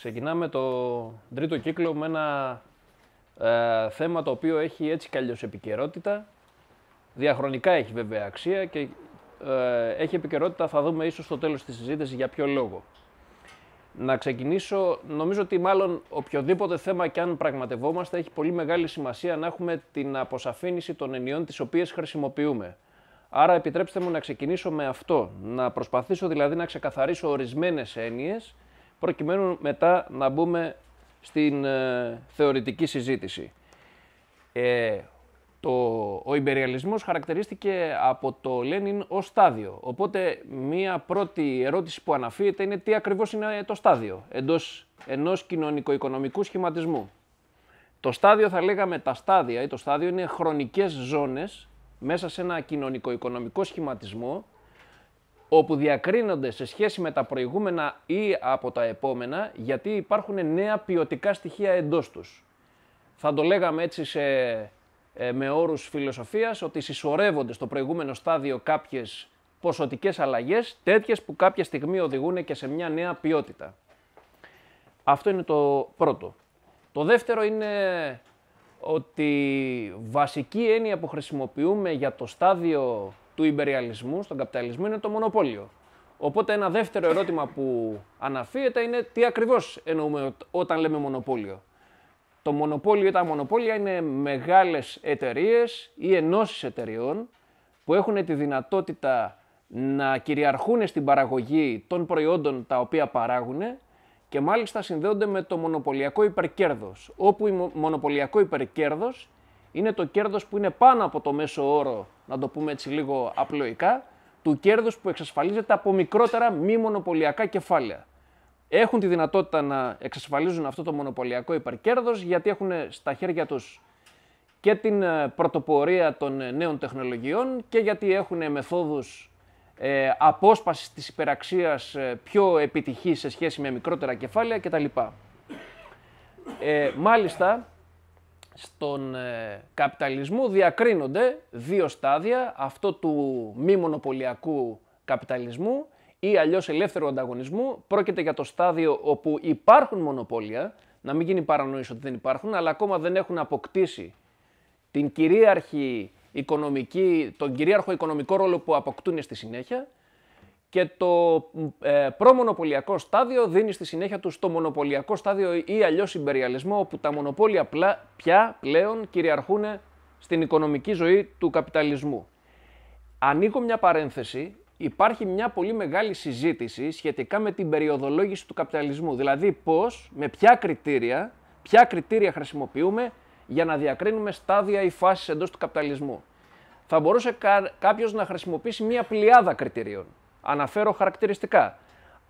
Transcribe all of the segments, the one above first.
Ξεκινάμε το τρίτο κύκλο με ένα ε, θέμα το οποίο έχει έτσι καλλιώς επικαιρότητα. Διαχρονικά έχει βέβαια αξία και ε, έχει επικαιρότητα, θα δούμε ίσως στο τέλος της συζήτησης για ποιο λόγο. Να ξεκινήσω, νομίζω ότι μάλλον οποιοδήποτε θέμα και αν πραγματευόμαστε έχει πολύ μεγάλη σημασία να έχουμε την αποσαφήνιση των ενιών τις οποίες χρησιμοποιούμε. Άρα επιτρέψτε μου να ξεκινήσω με αυτό, να προσπαθήσω δηλαδή να ξεκαθαρίσω ορισμένες έννοιες προκειμένου μετά να μπούμε στην ε, θεωρητική συζήτηση. Ε, ο υπεριαλισμός χαρακτηρίστηκε από το Λένιν ως στάδιο. Οπότε μία πρώτη ερώτηση που αναφύεται είναι τι ακριβώς είναι το στάδιο εντός ενός κοινωνικο-οικονομικού σχηματισμού. Το στάδιο θα λέγαμε τα στάδια ή το στάδιο είναι χρονικές ζώνες μέσα σε ένα κοινωνικο-οικονομικό σχηματισμό όπου διακρίνονται σε σχέση με τα προηγούμενα ή από τα επόμενα, γιατί υπάρχουν νέα ποιοτικά στοιχεία εντός τους. Θα το λέγαμε έτσι σε, ε, με όρους φιλοσοφίας, ότι συσσωρεύονται στο προηγούμενο στάδιο κάποιες ποσοτικές αλλαγές, τέτοιες που κάποια στιγμή οδηγούν και σε μια νέα ποιότητα. Αυτό είναι το πρώτο. Το δεύτερο είναι ότι βασική έννοια που χρησιμοποιούμε για το στάδιο του υπεριαλισμού, στον καπιταλισμό, είναι το μονοπόλιο. Οπότε ένα δεύτερο ερώτημα που αναφύεται είναι τι ακριβώς εννοούμε όταν λέμε μονοπόλιο. Το μονοπόλιο ή τα μονοπόλια είναι μεγάλες εταιρείες ή ενώσεις εταιρεών που έχουν τη δυνατότητα να κυριαρχούν στην παραγωγή των προϊόντων τα οποία παράγουν και μάλιστα συνδέονται με το μονοπωλιακό υπερκέρδος, όπου η μονοπωλιακό υπερκέρδος είναι το κέρδος που είναι πάνω από το μέσο όρο, να το πούμε έτσι λίγο απλοϊκά, του κέρδους που εξασφαλίζεται από μικρότερα μη μονοπωλιακά κεφάλαια. Έχουν τη δυνατότητα να εξασφαλίζουν αυτό το μονοπωλιακό υπερκέρδος γιατί έχουν στα χέρια τους και την ε, πρωτοπορία των ε, νέων τεχνολογιών και γιατί έχουν ε, μεθόδους ε, απόσπασης της υπεραξίας πιο επιτυχής σε σχέση με μικρότερα κεφάλαια κτλ. Ε, μάλιστα, στον ε, καπιταλισμό διακρίνονται δύο στάδια, αυτό του μη μονοπωλιακού καπιταλισμού ή αλλιώς ελεύθερου ανταγωνισμού. Πρόκειται για το στάδιο όπου υπάρχουν μονοπόλια, να μην γίνει παρανοής ότι δεν υπάρχουν, αλλά ακόμα δεν έχουν αποκτήσει την κυρίαρχη οικονομική, τον κυρίαρχο οικονομικό ρόλο που αποκτούν στη συνέχεια και το ε, προμονοπολιακό στάδιο δίνει στη συνέχεια του στο μονοπολιακό στάδιο ή αλλιώς υπεριαλισμό, όπου τα μονοπόλια πλα, πια πλέον κυριαρχούν στην οικονομική ζωή του καπιταλισμού. Ανοίγω μια παρένθεση. Υπάρχει μια πολύ μεγάλη συζήτηση σχετικά με την περιοδολόγηση του καπιταλισμού. Δηλαδή, πώς, με ποια κριτήρια, ποια κριτήρια χρησιμοποιούμε για να διακρίνουμε στάδια ή φάσεις εντός του καπιταλισμού. Θα μπορούσε κάποιος να χρησιμοποιήσει μια πλειάδα κριτηρίων. Αναφέρω χαρακτηριστικά.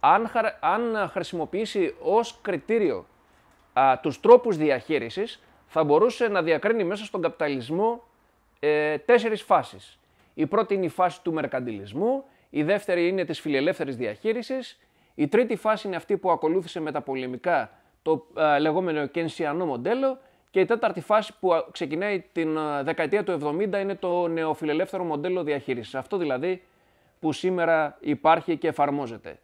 Αν, αν χρησιμοποιήσει ως κριτήριο α, τους τρόπους διαχείρισης, θα μπορούσε να διακρίνει μέσα στον καπιταλισμό ε, τέσσερις φάσεις. Η πρώτη είναι η φάση του μερκαντιλισμού, η δεύτερη είναι της φιλελεύθερης διαχείρισης, η τρίτη φάση είναι αυτή που ακολούθησε με τα πολεμικά το λεγόμενο κενσιανό μοντέλο και η τέταρτη φάση που ξεκινάει την δεκαετία του 70 είναι το νεοφιλελεύθερο μοντέλο διαχείρισης. Αυτό δηλαδή που σήμερα υπάρχει και εφαρμόζεται.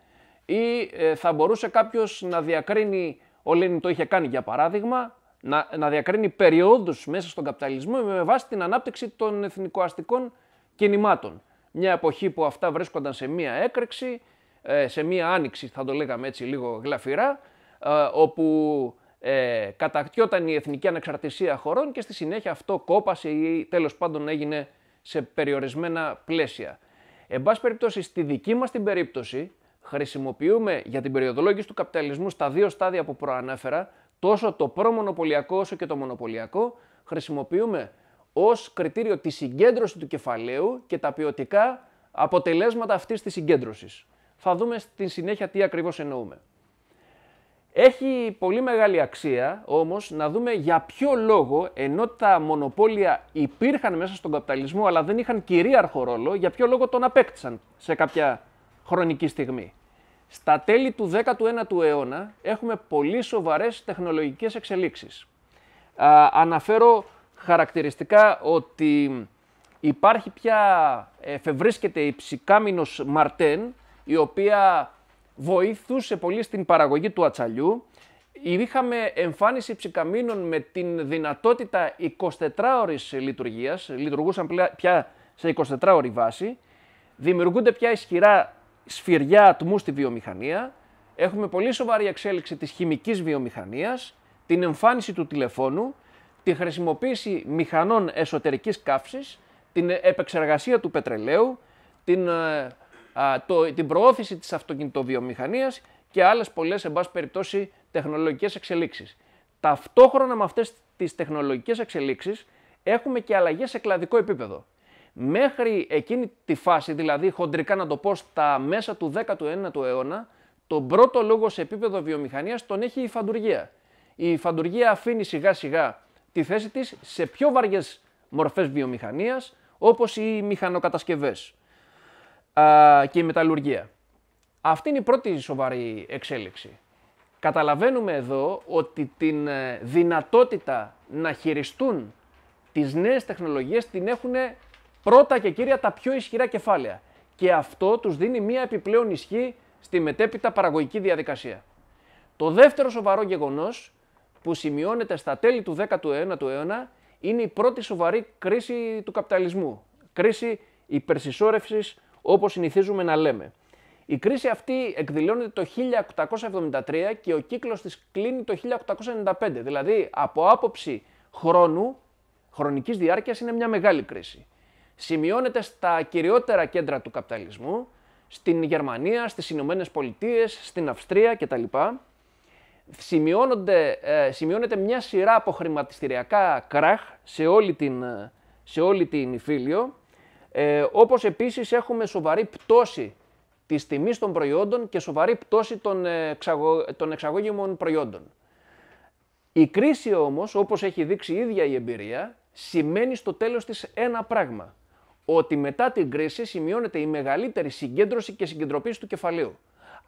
Ή ε, θα μπορούσε κάποιος να διακρίνει, ο Λένιν το είχε κάνει για παράδειγμα, να, να διακρίνει περιόδους μέσα στον καπιταλισμό με βάση την ανάπτυξη των εθνικοαστικών κινημάτων. Μια εποχή που αυτά βρίσκονταν σε μία έκρηξη, ε, σε μία άνοιξη θα το λέγαμε έτσι λίγο γλαφυρά, ε, όπου ε, κατακτιόταν η εθνική ανεξαρτησία χωρών και στη συνέχεια αυτό κόπασε ή τέλος πάντων έγινε σε περιορισμένα πλαίσια. Εν πάση περιπτώσει, στη δική μας την περίπτωση, χρησιμοποιούμε για την περιοδολόγηση του καπιταλισμού στα δύο στάδια που προανέφερα, τόσο το προμονοπολιακό όσο και το μονοπωλιακό, χρησιμοποιούμε ως κριτήριο τη συγκέντρωση του κεφαλαίου και τα ποιοτικά αποτελέσματα αυτής της συγκέντρωσης. Θα δούμε στη συνέχεια τι ακριβώς εννοούμε. Έχει πολύ μεγάλη αξία όμως να δούμε για ποιο λόγο, ενώ τα μονοπόλια υπήρχαν μέσα στον καπιταλισμό αλλά δεν είχαν κυρίαρχο ρόλο, για ποιο λόγο τον απέκτησαν σε κάποια χρονική στιγμή. Στα τέλη του 19ου αιώνα έχουμε πολύ σοβαρές τεχνολογικές εξελίξεις. Α, αναφέρω χαρακτηριστικά ότι υπάρχει πια, εφευρίσκεται η ψικάμινος Μαρτέν, η οποία βοηθούσε πολύ στην παραγωγή του ατσαλιού. Είχαμε εμφάνιση ψυκαμίνων με την δυνατότητα ώρες λειτουργίας, λειτουργούσαν πια σε 24ωρη βάση. Δημιουργούνται πια ισχυρά σφυριά ατμού στη βιομηχανία. Έχουμε πολύ σοβαρή εξέλιξη της χημικής βιομηχανίας, την εμφάνιση του τηλεφώνου, τη χρησιμοποίηση μηχανών εσωτερικής καύσης, την επεξεργασία του πετρελαίου, την ε, α, το, την προώθηση της αυτοκινητοβιομηχανίας και άλλες πολλές, εν πάση περιπτώσει, τεχνολογικές εξελίξεις. Ταυτόχρονα με αυτές τις τεχνολογικές εξελίξεις έχουμε και αλλαγές σε κλαδικό επίπεδο. Μέχρι εκείνη τη φάση, δηλαδή χοντρικά να το πω στα μέσα του 19ου αιώνα, τον πρώτο λόγο σε επίπεδο βιομηχανίας τον έχει η φαντουργία. Η φαντουργία αφήνει σιγά σιγά τη θέση της σε πιο βαριές μορφές βιομηχανίας, όπως οι μηχανοκατασκευές και η μεταλλουργία. Αυτή είναι η πρώτη σοβαρή εξέλιξη. Καταλαβαίνουμε εδώ ότι την ε, δυνατότητα να χειριστούν τις νέες τεχνολογίες την έχουν πρώτα και κύρια τα πιο ισχυρά κεφάλαια. Και αυτό τους δίνει μία επιπλέον ισχύ στη μετέπειτα παραγωγική διαδικασία. Το δεύτερο σοβαρό γεγονός που σημειώνεται στα τέλη του 19ου αιώνα είναι η πρώτη σοβαρή κρίση του καπιταλισμού. Κρίση υπερσυσσόρευσης όπως συνηθίζουμε να λέμε. Η κρίση αυτή εκδηλώνεται το 1873 και ο κύκλος της κλείνει το 1895. Δηλαδή, από άποψη χρόνου, χρονικής διάρκειας είναι μια μεγάλη κρίση. Σημειώνεται στα κυριότερα κέντρα του καπιταλισμού, στην Γερμανία, στις Ηνωμένες Πολιτείες, στην Αυστρία κτλ. Ε, σημειώνεται μια σειρά από χρηματιστηριακά κράχ σε όλη την, ε, σε όλη την Ιφίλιο, ε, όπως επίσης έχουμε σοβαρή πτώση της τιμής των προϊόντων και σοβαρή πτώση των, ε, εξαγω... των εξαγώγημων προϊόντων. Η κρίση όμως, όπως έχει δείξει η ίδια η εμπειρία, σημαίνει στο τέλος της ένα πράγμα. Ότι μετά την κρίση σημειώνεται η μεγαλύτερη συγκέντρωση και συγκεντροποίηση του κεφαλαίου.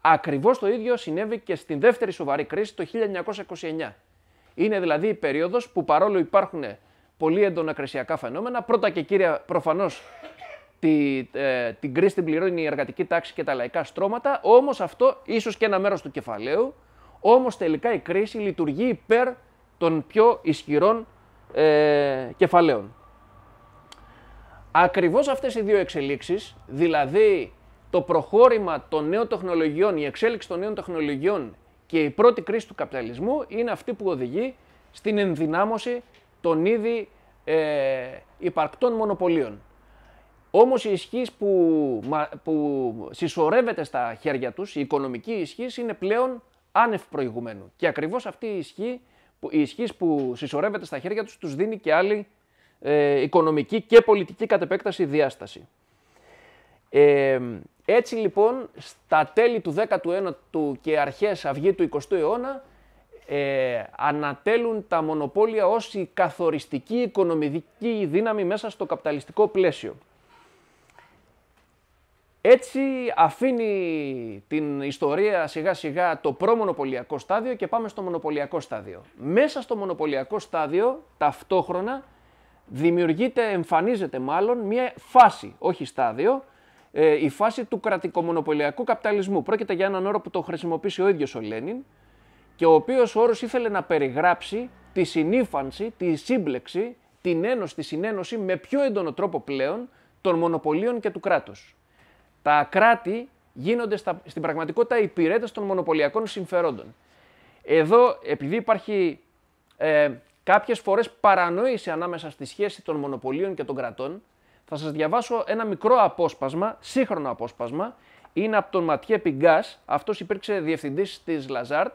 Ακριβώς το ίδιο συνέβη και στην δεύτερη σοβαρή κρίση το 1929. Είναι δηλαδή η περίοδος που παρόλο υπάρχουν πολύ έντονα κρισιακά φαινόμενα, πρώτα και κύρια προφανώς τη, ε, την κρίση την πληρώνει η εργατική τάξη και τα λαϊκά στρώματα, όμως αυτό ίσως και ένα μέρος του κεφαλαίου, όμως τελικά η κρίση λειτουργεί υπέρ των πιο ισχυρών ε, κεφαλαίων. Ακριβώς αυτές οι δύο εξελίξεις, δηλαδή το προχώρημα των νέων τεχνολογιών, η εξέλιξη των νέων τεχνολογιών και η πρώτη κρίση του καπιταλισμού είναι αυτή που οδηγεί στην ενδυνάμωση των ήδη ε, υπαρκτών μονοπωλίων. Όμως η ισχύς που, που συσσωρεύεται στα χέρια τους, η οικονομική ισχύς, είναι πλέον άνευ προηγουμένου. Και ακριβώς αυτή η ισχύ που, που συσσωρεύεται στα χέρια τους τους δίνει και άλλη ε, οικονομική και πολιτική κατ' διάσταση. Ε, έτσι λοιπόν, στα τέλη του 19ου και αρχές αυγή του 20ου αιώνα, ε, ανατέλουν τα μονοπόλια ως η καθοριστική οικονομική δύναμη μέσα στο καπιταλιστικό πλαίσιο. Έτσι αφήνει την ιστορία σιγά σιγά το προμονοπολιακό στάδιο και πάμε στο μονοπολιακό στάδιο. Μέσα στο μονοπολιακό στάδιο ταυτόχρονα δημιουργείται, εμφανίζεται μάλλον μια φάση, όχι στάδιο, ε, η φάση του κρατικομονοπωλιακού καπιταλισμού. Πρόκειται για έναν όρο που το χρησιμοποίησε ο ίδιος ο Λένιν και ο οποίος ήθελε να περιγράψει τη συνήφανση, τη σύμπλεξη, την ένωση, τη συνένωση με πιο έντονο τρόπο πλέον των μονοπωλίων και του κράτους. Τα κράτη γίνονται στα, στην πραγματικότητα υπηρέτες των μονοπωλιακών συμφερόντων. Εδώ, επειδή υπάρχει ε, κάποιες φορές παρανόηση ανάμεσα στη σχέση των μονοπωλίων και των κρατών, θα σας διαβάσω ένα μικρό απόσπασμα, σύγχρονο απόσπασμα. Είναι από τον Ματιέ Πιγκάς. Αυτός υπήρξε διευθυντής της Λαζάρτ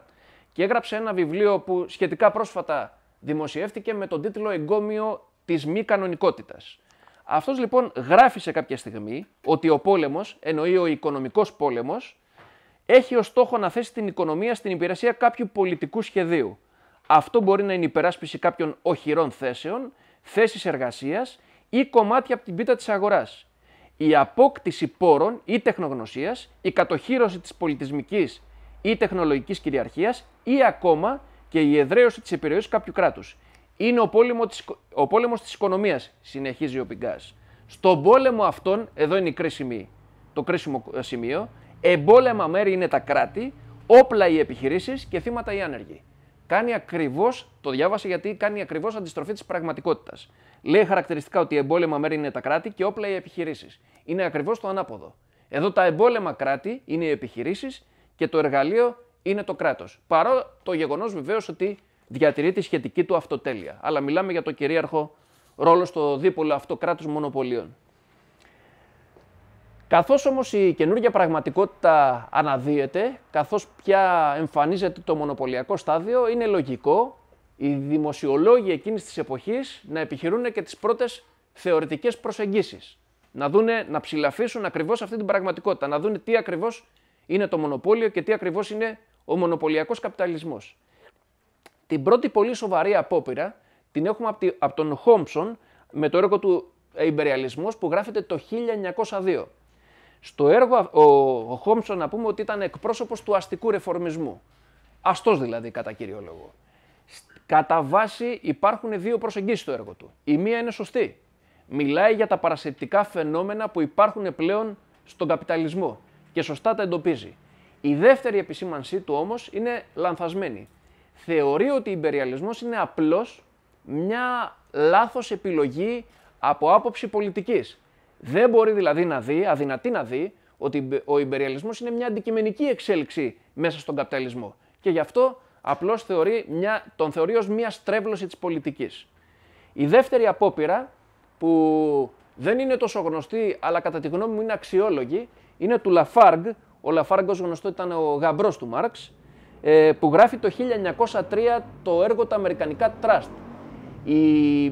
και έγραψε ένα βιβλίο που σχετικά πρόσφατα δημοσιεύτηκε με τον τίτλο Εγκόμιο της μη κανονικότητας. Αυτός λοιπόν γράφει σε κάποια στιγμή ότι ο πόλεμος, εννοεί ο οικονομικός πόλεμος, έχει ως στόχο να θέσει την οικονομία στην υπηρεσία κάποιου πολιτικού σχεδίου. Αυτό μπορεί να είναι υπεράσπιση κάποιων οχυρών θέσεων, θέσεις εργασίας ή κομμάτια από την πίτα της αγοράς. Η απόκτηση πόρων ή τεχνογνωσίας, η κατοχύρωση της πολιτισμικής ή τεχνολογικής κυριαρχίας ή ακόμα και η εδραίωση της επιρροής κάποιου κράτους είναι ο, πόλεμο της, ο πόλεμος της οικονομίας, συνεχίζει ο Πιγκάς. Στον πόλεμο αυτόν, εδώ είναι η κρίσιμη, το κρίσιμο σημείο, εμπόλεμα μέρη είναι τα κράτη, όπλα οι επιχειρήσεις και θύματα οι άνεργοι. Κάνει ακριβώς, το διάβασε γιατί κάνει ακριβώς αντιστροφή της πραγματικότητας. Λέει χαρακτηριστικά ότι εμπόλεμα μέρη είναι τα κράτη και όπλα οι επιχειρήσεις. Είναι ακριβώς το ανάποδο. Εδώ τα εμπόλεμα κράτη είναι οι επιχειρήσεις και το εργαλείο είναι το κράτος. Παρό το γεγονός βεβαίως ότι διατηρεί τη σχετική του αυτοτέλεια. Αλλά μιλάμε για το κυρίαρχο ρόλο στο δίπολο αυτό κράτος μονοπωλίων. Καθώς όμως η καινούργια πραγματικότητα αναδύεται, καθώς πια εμφανίζεται το μονοπωλιακό στάδιο, είναι λογικό οι δημοσιολόγοι εκείνης της εποχής να επιχειρούν και τις πρώτες θεωρητικές προσεγγίσεις. Να δούνε, να ψηλαφίσουν ακριβώς αυτή την πραγματικότητα, να δούνε τι ακριβώς είναι το μονοπόλιο και τι ακριβώς είναι ο μονοπωλιακός καπιταλισμός. Την πρώτη πολύ σοβαρή απόπειρα την έχουμε από τον Χόμψον με το έργο του «Ε, «Ιμπεριαλισμός» που γράφεται το 1902. Στο έργο ο Χόμψον να πούμε ότι ήταν εκπρόσωπος του αστικού ρεφορμισμού. Αστός δηλαδή κατά κύριο λόγο. Κατά βάση υπάρχουν δύο προσεγγίσεις στο έργο του. Η μία είναι σωστή. Μιλάει για τα παρασυντικά φαινόμενα που υπάρχουν πλέον στον καπιταλισμό και σωστά τα εντοπίζει. Η δεύτερη επισήμανσή του όμως είναι λανθασμένη θεωρεί ότι ο υπεριαλισμός είναι απλώς μια λάθος επιλογή από άποψη πολιτικής. Δεν μπορεί δηλαδή να δει, αδυνατή να δει, ότι ο υπεριαλισμός είναι μια αντικειμενική εξέλιξη μέσα στον καπιταλισμό. Και γι' αυτό απλώς θεωρεί μια, τον θεωρεί ως μια στρέβλωση της πολιτικής. Η δεύτερη απόπειρα, που δεν είναι τόσο γνωστή, αλλά κατά τη γνώμη μου είναι αξιόλογη, είναι του Λαφάργ. Ο Λαφάργκ ως γνωστό, ήταν ο γαμπρός του Μάρξ, ε, που γράφει το 1903 το έργο «Τα Αμερικανικά Trust». Οι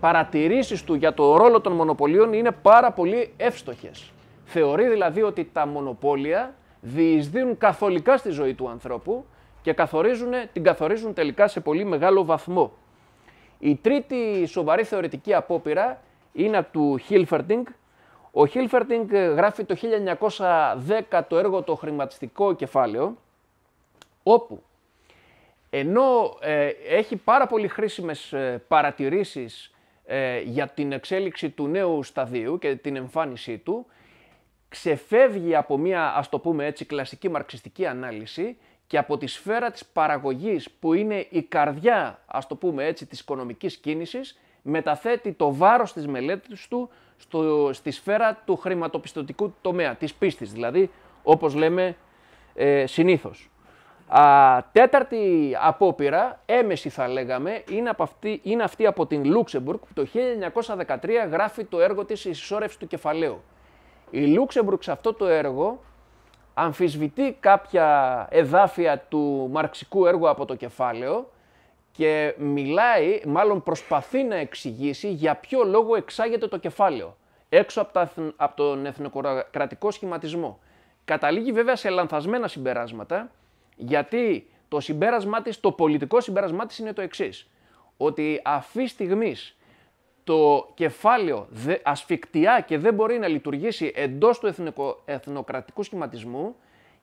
παρατηρήσεις του για το ρόλο των μονοπωλίων είναι πάρα πολύ εύστοχες. Θεωρεί δηλαδή ότι τα μονοπόλια διεισδύουν καθολικά στη ζωή του ανθρώπου και καθορίζουν, την καθορίζουν τελικά σε πολύ μεγάλο βαθμό. Η τρίτη σοβαρή θεωρητική απόπειρα είναι του Χίλφερντίνγκ. Ο Χίλφερντίνγκ γράφει το 1910 το έργο «Το χρηματιστικό κεφάλαιο» όπου ενώ ε, έχει πάρα πολύ χρήσιμες ε, παρατηρήσεις ε, για την εξέλιξη του νέου σταδίου και την εμφάνισή του, ξεφεύγει από μια, ας το πούμε έτσι, κλασική μαρξιστική ανάλυση και από τη σφαίρα της παραγωγής που είναι η καρδιά, ας το πούμε έτσι, της οικονομικής κίνησης, μεταθέτει το βάρος της μελέτης του στο, στη σφαίρα του χρηματοπιστωτικού τομέα, της πίστης δηλαδή, όπως λέμε ε, συνήθως. Α, τέταρτη απόπειρα, έμεση θα λέγαμε, είναι, αυτή, αυτή από την Λούξεμπουργκ που το 1913 γράφει το έργο της «Η συσσόρευση του κεφαλαίου». Η Λούξεμπουργκ σε αυτό το έργο αμφισβητεί κάποια εδάφια του μαρξικού έργου από το κεφάλαιο και μιλάει, μάλλον προσπαθεί να εξηγήσει για ποιο λόγο εξάγεται το κεφάλαιο έξω από τον εθνοκρατικό σχηματισμό. Καταλήγει βέβαια σε λανθασμένα συμπεράσματα, γιατί το συμπέρασμά της, το πολιτικό συμπέρασμά της είναι το εξής. Ότι αυτή στιγμή το κεφάλαιο ασφικτιά και δεν μπορεί να λειτουργήσει εντός του εθνικο, εθνοκρατικού σχηματισμού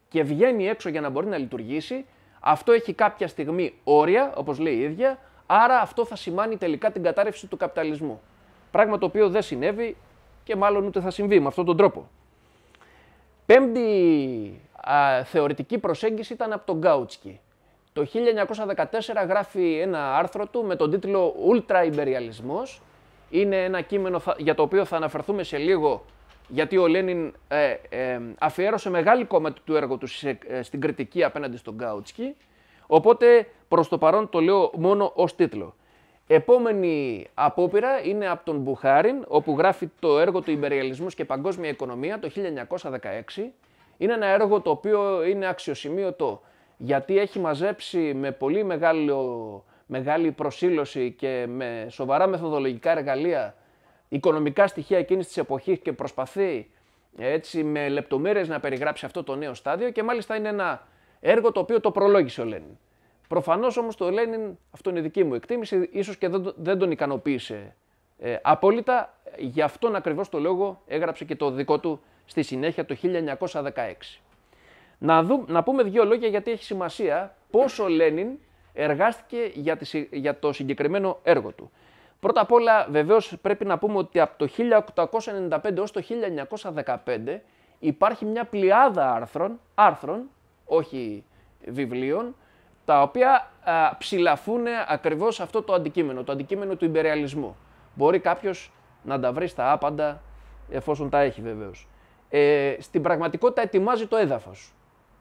και βγαίνει έξω για να μπορεί να λειτουργήσει, αυτό έχει κάποια στιγμή όρια, όπως λέει η ίδια, άρα αυτό θα σημάνει τελικά την κατάρρευση του καπιταλισμού. Πράγμα το οποίο δεν συνέβη και μάλλον ούτε θα συμβεί με αυτόν τον τρόπο. Πέμπτη α, θεωρητική προσέγγιση ήταν από τον Γκάουτσκι. Το 1914 γράφει ένα άρθρο του με τον τίτλο «Ούλτρα Ιμπεριαλισμός». Είναι ένα κείμενο για το οποίο θα αναφερθούμε σε λίγο, γιατί ο Λένιν ε, ε, αφιέρωσε μεγάλη κομμάτι του έργου του ε, στην κριτική απέναντι στον Γκάουτσκι. Οπότε προς το παρόν το λέω μόνο ως τίτλο. Επόμενη απόπειρα είναι από τον Μπουχάριν, όπου γράφει το έργο του «Ιμπεριαλισμός και παγκόσμια οικονομία» το 1916 είναι ένα έργο το οποίο είναι αξιοσημείωτο γιατί έχει μαζέψει με πολύ μεγάλο, μεγάλη προσήλωση και με σοβαρά μεθοδολογικά εργαλεία οικονομικά στοιχεία εκείνης της εποχής και προσπαθεί έτσι με λεπτομέρειες να περιγράψει αυτό το νέο στάδιο και μάλιστα είναι ένα έργο το οποίο το προλόγησε ο Λένιν. Προφανώς όμως το Λένιν, αυτό είναι δική μου εκτίμηση, ίσως και δεν τον ικανοποίησε ε, απόλυτα, γι' αυτόν ακριβώς το λόγο έγραψε και το δικό του στη συνέχεια το 1916. Να, να πούμε δύο λόγια γιατί έχει σημασία πόσο Λένιν εργάστηκε για, για το συγκεκριμένο έργο του. Πρώτα απ' όλα βεβαίως πρέπει να πούμε ότι από το 1895 έως το 1915 υπάρχει μια πλειάδα άρθρων, άρθρων όχι βιβλίων, τα οποία α, ψηλαφούν ακριβώς αυτό το αντικείμενο, το αντικείμενο του υπεριαλισμού. Μπορεί κάποιος να τα βρει στα άπαντα, εφόσον τα έχει βεβαίως ε, στην πραγματικότητα ετοιμάζει το έδαφος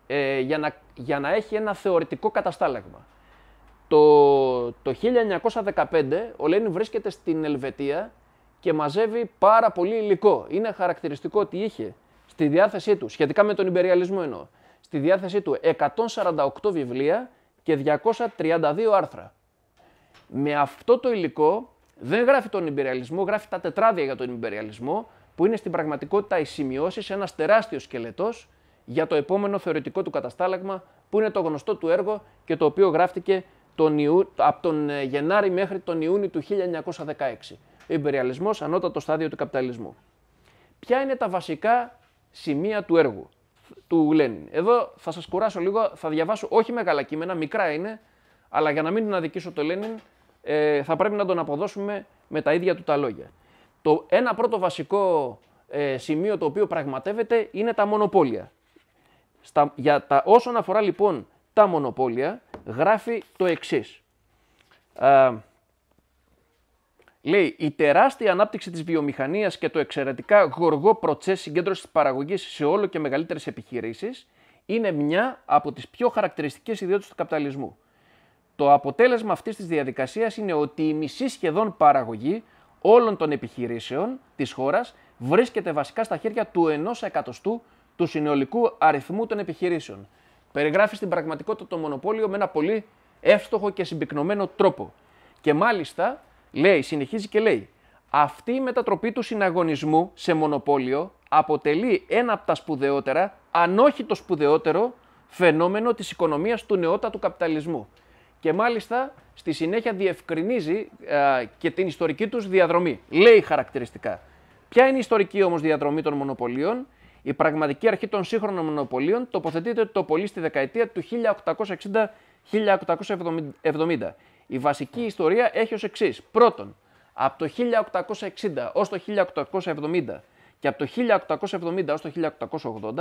ε, για, να, για να έχει ένα θεωρητικό καταστάλεγμα. Το, το 1915 ο Λένιν βρίσκεται στην Ελβετία και μαζεύει πάρα πολύ υλικό. Είναι χαρακτηριστικό ότι είχε στη διάθεσή του, σχετικά με τον υπεριαλισμό εννοώ, στη διάθεσή του 148 βιβλία και 232 άρθρα. Με αυτό το υλικό δεν γράφει τον υπεριαλισμό, γράφει τα τετράδια για τον υπεριαλισμό, που είναι στην πραγματικότητα οι σημειώσεις, ένας τεράστιος σκελετός για το επόμενο θεωρητικό του καταστάλλαγμα, που είναι το γνωστό του έργο και το οποίο γράφτηκε τον Ιού... από τον ε, Γενάρη μέχρι τον Ιούνιο του 1916. Ο ανώτατο στάδιο του καπιταλισμού. Ποια είναι τα βασικά σημεία του έργου του Λένιν. Εδώ θα σας κουράσω λίγο, θα διαβάσω όχι μεγάλα κείμενα, μικρά είναι, αλλά για να μην τον αδικήσω το Λένιν, ε, θα πρέπει να τον αποδώσουμε με τα ίδια του τα λόγια. Το ένα πρώτο βασικό ε, σημείο το οποίο πραγματεύεται είναι τα μονοπόλια. Στα, για τα, όσον αφορά λοιπόν τα μονοπόλια, γράφει το εξής. Ε, Λέει, η τεράστια ανάπτυξη της βιομηχανίας και το εξαιρετικά γοργό προτσέ συγκέντρωσης της παραγωγής σε όλο και μεγαλύτερες επιχειρήσεις είναι μια από τις πιο χαρακτηριστικές ιδιότητες του καπιταλισμού. Το αποτέλεσμα αυτής της διαδικασίας είναι ότι η μισή σχεδόν παραγωγή όλων των επιχειρήσεων της χώρας βρίσκεται βασικά στα χέρια του 1 εκατοστού του συνολικού αριθμού των επιχειρήσεων. Περιγράφει στην πραγματικότητα το μονοπόλιο με ένα πολύ εύστοχο και συμπυκνωμένο τρόπο. Και μάλιστα λέει, συνεχίζει και λέει, αυτή η μετατροπή του συναγωνισμού σε μονοπόλιο αποτελεί ένα από τα σπουδαιότερα, αν όχι το σπουδαιότερο, φαινόμενο της οικονομίας του νεότατου καπιταλισμού και μάλιστα στη συνέχεια διευκρινίζει ε, και την ιστορική τους διαδρομή. Λέει χαρακτηριστικά. Ποια είναι η ιστορική όμως διαδρομή των μονοπωλίων. Η πραγματική αρχή των σύγχρονων μονοπωλίων τοποθετείται το πολύ στη δεκαετία του 1860-1870. Η βασική ιστορία έχει ως εξής. Πρώτον, από το 1860 ως το 1870 και από το 1870 ως το 1880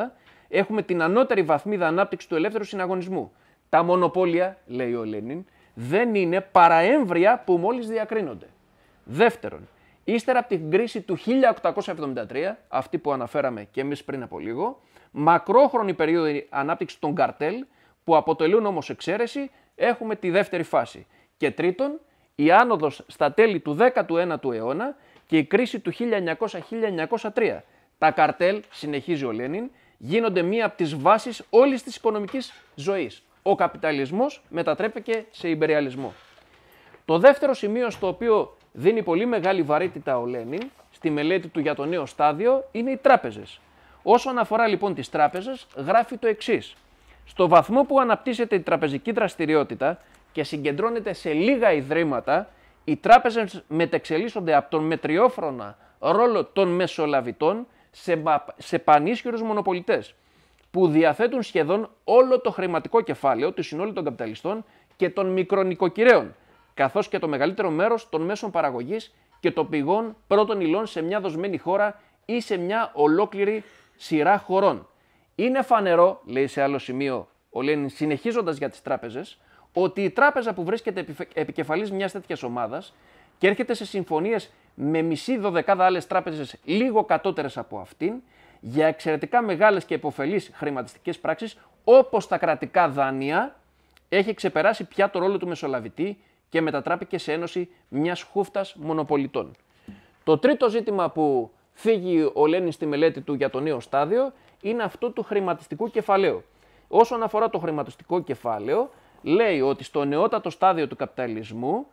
έχουμε την ανώτερη βαθμίδα ανάπτυξης του ελεύθερου συναγωνισμού. Τα μονοπόλια, λέει ο Λένιν, δεν είναι παραέμβρια που μόλις διακρίνονται. Δεύτερον, ύστερα από την κρίση του 1873, αυτή που αναφέραμε και εμείς πριν από λίγο, μακρόχρονη περίοδο ανάπτυξης των καρτέλ, που αποτελούν όμως εξαίρεση, έχουμε τη δεύτερη φάση. Και τρίτον, η άνοδος στα τέλη του 19ου αιώνα και η κρίση του 1900-1903. Τα καρτέλ, συνεχίζει ο Λένιν, γίνονται μία από τις βάσεις όλης της οικονομικής ζωής ο καπιταλισμός μετατρέπεται σε υπεριαλισμό. Το δεύτερο σημείο στο οποίο δίνει πολύ μεγάλη βαρύτητα ο Λένιν στη μελέτη του για το νέο στάδιο είναι οι τράπεζες. Όσον αφορά λοιπόν τις τράπεζες γράφει το εξής. Στο βαθμό που αναπτύσσεται η τραπεζική δραστηριότητα και συγκεντρώνεται σε λίγα ιδρύματα, οι τράπεζες μετεξελίσσονται από τον μετριόφρονα ρόλο των μεσολαβητών σε, σε πανίσχυρους μονοπολιτές που διαθέτουν σχεδόν όλο το χρηματικό κεφάλαιο του συνόλου των καπιταλιστών και των μικρονοικοκυρέων, καθώς και το μεγαλύτερο μέρος των μέσων παραγωγής και των πηγών πρώτων υλών σε μια δοσμένη χώρα ή σε μια ολόκληρη σειρά χωρών. Είναι φανερό, λέει σε άλλο σημείο ο Λένιν, συνεχίζοντας για τις τράπεζες, ότι η τράπεζα που βρίσκεται επικεφαλής μιας τέτοιας ομάδας και έρχεται σε συμφωνίες με μισή δωδεκάδα άλλες τράπεζες λίγο κατώτερες από αυτήν, για εξαιρετικά μεγάλες και υποφελείς χρηματιστικές πράξεις, όπως τα κρατικά δάνεια, έχει ξεπεράσει πια το ρόλο του μεσολαβητή και μετατράπηκε σε ένωση μιας χούφτας μονοπολιτών. Το τρίτο ζήτημα που φύγει ο Λένιν στη μελέτη του για το νέο στάδιο είναι αυτό του χρηματιστικού κεφαλαίου. Όσον αφορά το χρηματιστικό κεφάλαιο, λέει ότι στο νεότατο στάδιο του καπιταλισμού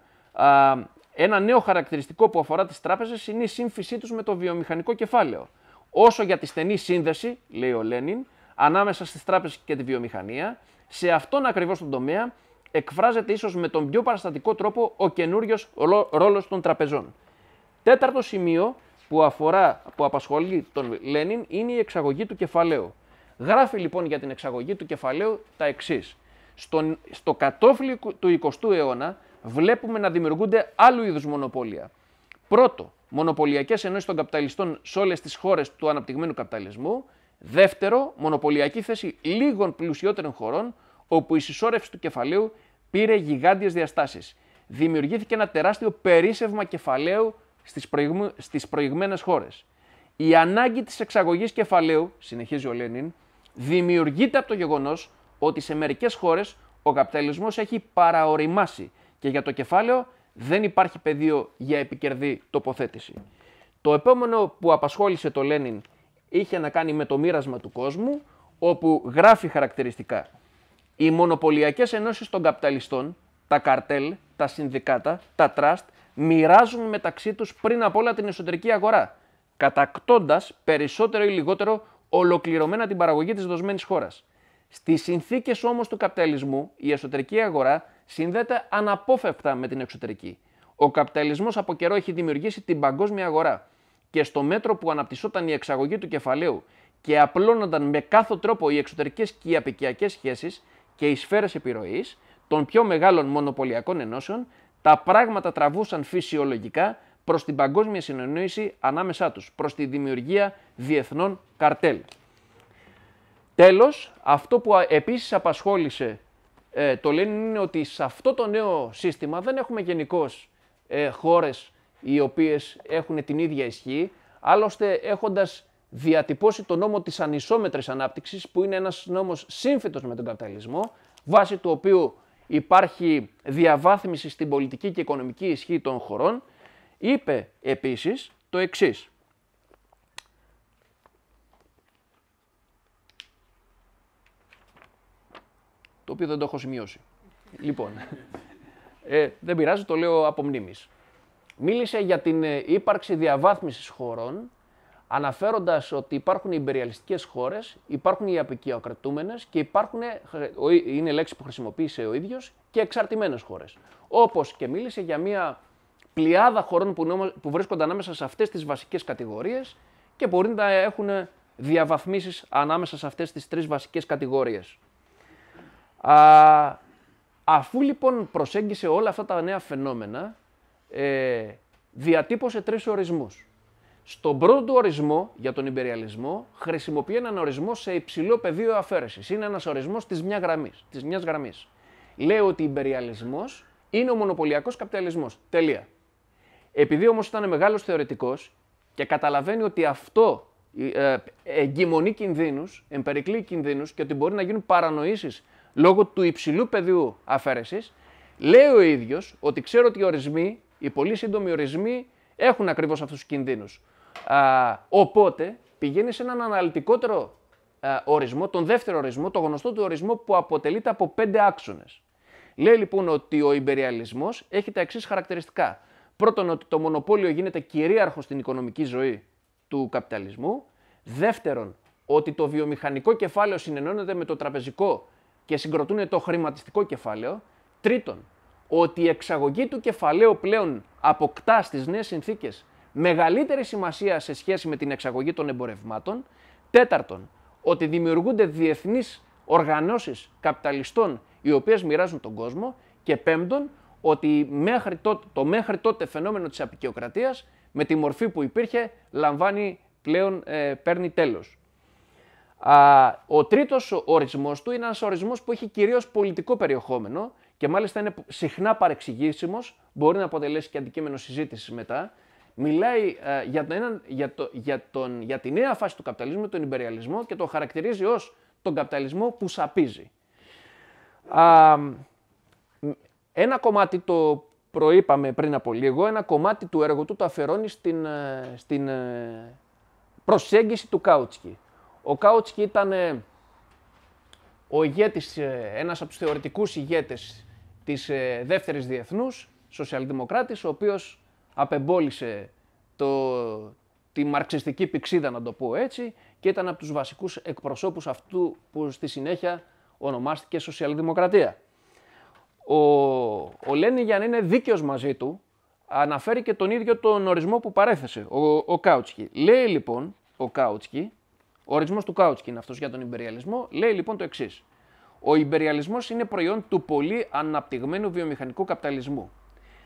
ένα νέο χαρακτηριστικό που αφορά τις τράπεζες είναι η σύμφυσή τους με το βιομηχανικό κεφάλαιο όσο για τη στενή σύνδεση, λέει ο Λένιν, ανάμεσα στις τράπεζες και τη βιομηχανία, σε αυτόν ακριβώς τον τομέα εκφράζεται ίσως με τον πιο παραστατικό τρόπο ο καινούριος ρόλο των τραπεζών. Τέταρτο σημείο που, αφορά, που απασχολεί τον Λένιν είναι η εξαγωγή του κεφαλαίου. Γράφει λοιπόν για την εξαγωγή του κεφαλαίου τα εξής. Στο, στο κατόφλι του 20ου αιώνα βλέπουμε να δημιουργούνται άλλου είδους μονοπόλια. Πρώτο, μονοπωλιακές ενώσεις των καπιταλιστών σε όλες τις χώρες του αναπτυγμένου καπιταλισμού. Δεύτερο, μονοπωλιακή θέση λίγων πλουσιότερων χωρών, όπου η συσσόρευση του κεφαλαίου πήρε γιγάντιες διαστάσεις. Δημιουργήθηκε ένα τεράστιο περίσευμα κεφαλαίου στις, προηγου... στις προηγμένες χώρες. Η ανάγκη της εξαγωγής κεφαλαίου, συνεχίζει ο Λένιν, δημιουργείται από το γεγονός ότι σε μερικές χώρες ο καπιταλισμός έχει παραοριμάσει και για το κεφάλαιο δεν υπάρχει πεδίο για επικερδή τοποθέτηση. Το επόμενο που απασχόλησε το Λένιν είχε να κάνει με το μοίρασμα του κόσμου, όπου γράφει χαρακτηριστικά οι μονοπωλιακές ενώσεις των καπιταλιστών, τα καρτέλ, τα συνδικάτα, τα τραστ, μοιράζουν μεταξύ τους πριν από όλα την εσωτερική αγορά, κατακτώντας περισσότερο ή λιγότερο ολοκληρωμένα την παραγωγή της δοσμένης χώρας. Στις συνθήκες όμως του καπιταλισμού, η εσωτερική αγορά συνδέεται αναπόφευκτα με την εξωτερική. Ο καπιταλισμός από καιρό έχει δημιουργήσει την παγκόσμια αγορά και στο μέτρο που αναπτυσσόταν η εξαγωγή του κεφαλαίου και απλώνονταν με κάθε τρόπο οι εξωτερικές και οι απικιακές σχέσεις και οι σφαίρες επιρροής των πιο μεγάλων μονοπωλιακών ενώσεων, τα πράγματα τραβούσαν φυσιολογικά προς την παγκόσμια συνεννόηση ανάμεσά τους, προς τη δημιουργία διεθνών καρτέλ. Τέλος, αυτό που επίσης απασχόλησε ε, το λένε είναι ότι σε αυτό το νέο σύστημα δεν έχουμε γενικώς ε, χώρες οι οποίες έχουν την ίδια ισχύ, άλλωστε έχοντας διατυπώσει το νόμο της ανισόμετρης ανάπτυξης, που είναι ένας νόμος σύμφετος με τον καπιταλισμό, βάσει του οποίου υπάρχει διαβάθμιση στην πολιτική και οικονομική ισχύ των χωρών, είπε επίσης το εξής. το οποίο δεν το έχω σημειώσει. λοιπόν, ε, δεν πειράζει, το λέω από μνήμης. Μίλησε για την ε, ύπαρξη διαβάθμισης χωρών, αναφέροντας ότι υπάρχουν οι υπεριαλιστικές χώρες, υπάρχουν οι απεικιοκρατούμενες και υπάρχουν, ε, είναι λέξη που χρησιμοποίησε ο ίδιος, και εξαρτημένες χώρες. Όπως και μίλησε για μια πλειάδα χωρών που, που βρίσκονται ανάμεσα σε αυτές τις βασικές κατηγορίες και μπορεί να έχουν ε, διαβαθμίσεις ανάμεσα σε αυτές τις τρεις βασικές κατηγορίες. Α, αφού λοιπόν προσέγγισε όλα αυτά τα νέα φαινόμενα, ε, διατύπωσε τρεις ορισμούς. Στον πρώτο ορισμό για τον υπεριαλισμό χρησιμοποιεί έναν ορισμό σε υψηλό πεδίο αφαίρεσης. Είναι ένας ορισμός της μια γραμμής. Της μιας γραμμής. Λέει ότι ο υπεριαλισμός είναι ο μονοπωλιακός καπιταλισμός. Τελεία. Επειδή όμως ήταν μεγάλος θεωρητικός και καταλαβαίνει ότι αυτό ε, ε, εγκυμονεί κινδύνους, εμπερικλεί κινδύνους και ότι μπορεί να γίνουν παρανοήσεις λόγω του υψηλού πεδίου αφαίρεσης, λέει ο ίδιος ότι ξέρω ότι οι ορισμοί, οι πολύ σύντομοι ορισμοί, έχουν ακριβώς αυτούς τους κινδύνους. Οπότε πηγαίνει σε έναν αναλυτικότερο ορισμό, τον δεύτερο ορισμό, τον γνωστό του ορισμό που αποτελείται από πέντε άξονες. Λέει λοιπόν ότι ο υπεριαλισμός έχει τα εξής χαρακτηριστικά. Πρώτον, ότι το μονοπόλιο γίνεται κυρίαρχο στην οικονομική ζωή του καπιταλισμού. Δεύτερον, ότι το βιομηχανικό κεφάλαιο συνενώνεται με το τραπεζικό και συγκροτούν το χρηματιστικό κεφάλαιο. Τρίτον, ότι η εξαγωγή του κεφαλαίου πλέον αποκτά στις νέες συνθήκες μεγαλύτερη σημασία σε σχέση με την εξαγωγή των εμπορευμάτων. Τέταρτον, ότι δημιουργούνται διεθνείς οργανώσεις καπιταλιστών οι οποίες μοιράζουν τον κόσμο. Και πέμπτον, ότι μέχρι τότε, το μέχρι τότε φαινόμενο της απεικιοκρατίας με τη μορφή που υπήρχε λαμβάνει πλέον ε, παίρνει τέλος ο τρίτος ορισμός του είναι ένας ορισμός που έχει κυρίως πολιτικό περιεχόμενο και μάλιστα είναι συχνά παρεξηγήσιμος, μπορεί να αποτελέσει και αντικείμενο συζήτησης μετά. Μιλάει ε, για, τον, για, το, για, τον, για τη νέα φάση του καπιταλισμού, τον υπεριαλισμό και το χαρακτηρίζει ως τον καπιταλισμό που σαπίζει. ένα κομμάτι το προείπαμε πριν από λίγο, ένα κομμάτι του έργου του το αφαιρώνει στην, ε, στην ε, προσέγγιση του Κάουτσκι. Ο Κάουτσκι ήταν ο ηγέτης, ε, ένας από τους θεωρητικούς ηγέτες της ε, δεύτερης διεθνούς, σοσιαλδημοκράτης, ο οποίος απεμπόλησε το, τη μαρξιστική πηξίδα, να το πω έτσι, και ήταν από τους βασικούς εκπροσώπους αυτού που στη συνέχεια ονομάστηκε σοσιαλδημοκρατία. Ο, ο Λένι για να είναι δίκαιος μαζί του, αναφέρει και τον ίδιο τον ορισμό που παρέθεσε, ο, ο Λέει λοιπόν ο Κάουτσκι... Ο ορισμός του είναι αυτός για τον υπεριαλισμό λέει λοιπόν το εξής. Ο υπεριαλισμός είναι προϊόν του πολύ αναπτυγμένου βιομηχανικού καπιταλισμού.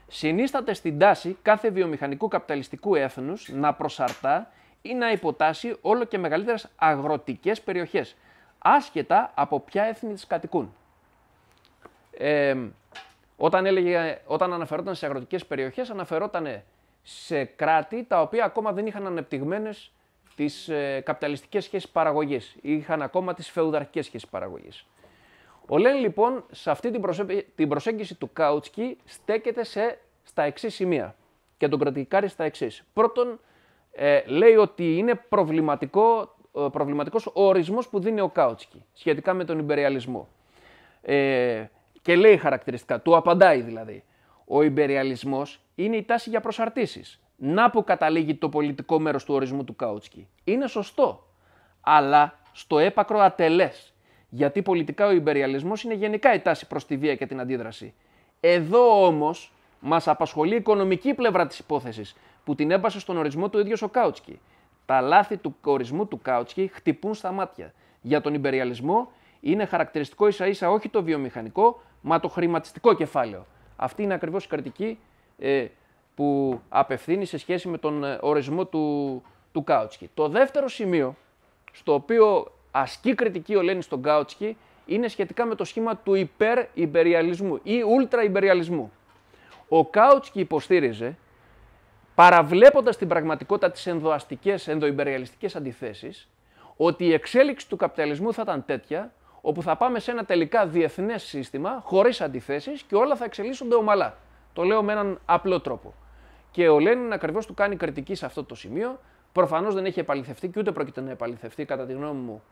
Συνίσταται στην τάση κάθε βιομηχανικού καπιταλιστικού έθνους να προσαρτά ή να υποτάσσει όλο και μεγαλύτερες αγροτικές περιοχές, άσχετα από ποια έθνη τις κατοικούν. όταν, έλεγε, όταν αναφερόταν σε αγροτικές περιοχές, αναφερόταν σε κράτη τα οποία ακόμα δεν είχαν ανεπτυγμένες τις ε, καπιταλιστικές σχέσεις παραγωγής. Είχαν ακόμα τις φεουδαρχικές σχέσεις παραγωγής. Ο Λέν λοιπόν σε αυτή την, προσέγγιση του Κάουτσκι στέκεται σε... στα εξής σημεία και τον κρατικάρει στα εξής. Πρώτον, ε, λέει ότι είναι προβληματικό, ε, προβληματικός ο ορισμός που δίνει ο Κάουτσκι σχετικά με τον υπεριαλισμό. Ε, και λέει χαρακτηριστικά, του απαντάει δηλαδή. Ο υπεριαλισμός είναι η τάση για προσαρτήσεις, να που καταλήγει το πολιτικό μέρος του ορισμού του Κάουτσκι. Είναι σωστό, αλλά στο έπακρο ατελές. Γιατί πολιτικά ο υπεριαλισμός είναι γενικά η τάση προς τη βία και την αντίδραση. Εδώ όμως μας απασχολεί η οικονομική πλευρά της υπόθεσης, που την έμπασε στον ορισμό του ίδιος ο Κάουτσκι. Τα λάθη του ορισμού του Κάουτσκι χτυπούν στα μάτια. Για τον υπεριαλισμό είναι χαρακτηριστικό ίσα ίσα όχι το βιομηχανικό, μα το χρηματιστικό κεφάλαιο. Αυτή είναι ακριβώς η κριτική ε, που απευθύνει σε σχέση με τον ε, ορισμό του, του Το δεύτερο σημείο στο οποίο ασκεί κριτική ο Λένις στον Κάουτσκι, είναι σχετικά με το σχήμα του υπερ-υπεριαλισμού ή ούλτρα-υπεριαλισμού. Ο Κάουτσικη υποστήριζε, παραβλέποντας την πραγματικότητα τις ενδοαστικές, ενδοϊμπεριαλιστικές αντιθέσεις, ότι η ουλτρα υπεριαλισμου ο καουτσκι υποστηριζε παραβλεποντας την πραγματικοτητα τις ενδοαστικες ενδοιμπεριαλιστικες αντιθεσεις οτι η εξελιξη του καπιταλισμού θα ήταν τέτοια, όπου θα πάμε σε ένα τελικά διεθνές σύστημα, χωρίς αντιθέσεις και όλα θα εξελίσσονται ομαλά. Το λέω με έναν απλό τρόπο. Και ο Λένιν ακριβώς του κάνει κριτική σε αυτό το σημείο. Προφανώς δεν έχει επαληθευτεί και ούτε πρόκειται να επαληθευτεί, κατά τη γνώμη μου,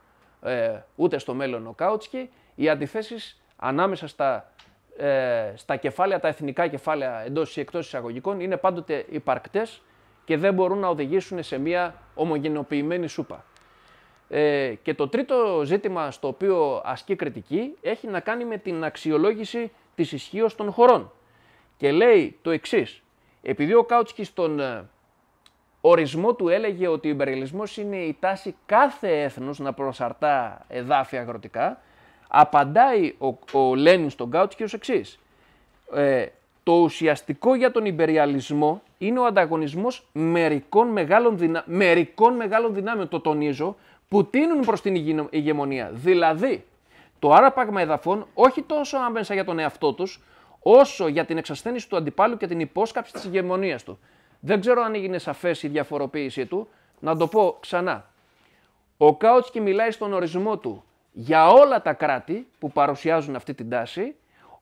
ε, ούτε στο μέλλον ο Κάουτσκι. Οι αντιθέσεις ανάμεσα στα, ε, στα κεφάλαια, τα εθνικά κεφάλαια εντός ή εκτός εισαγωγικών, είναι πάντοτε υπαρκτές και δεν μπορούν να οδηγήσουν σε μια ομογενοποιημένη σούπα. Ε, και το τρίτο ζήτημα στο οποίο ασκεί κριτική έχει να κάνει με την αξιολόγηση της ισχύω των χωρών. Και λέει το εξής, επειδή ο Κάουτσκι στον ε, ορισμό του έλεγε ότι ο υπεριαλισμό είναι η τάση κάθε έθνους να προσαρτά εδάφη αγροτικά, απαντάει ο, ο Λένιν στον Κάουτσκι ως εξής. Ε, το ουσιαστικό για τον υπεριαλισμό είναι ο ανταγωνισμός μερικών μεγάλων, μεγάλων δυνάμεων, το τονίζω, που τίνουν προς την ηγεμονία. Δηλαδή, το άραπαγμα εδαφών όχι τόσο άμεσα για τον εαυτό τους, όσο για την εξασθένιση του αντιπάλου και την υπόσκαψη της ηγεμονίας του. Δεν ξέρω αν έγινε σαφές η διαφοροποίησή του. Να το πω ξανά. Ο Κάουτσκι μιλάει στον ορισμό του για όλα τα κράτη που παρουσιάζουν αυτή την τάση.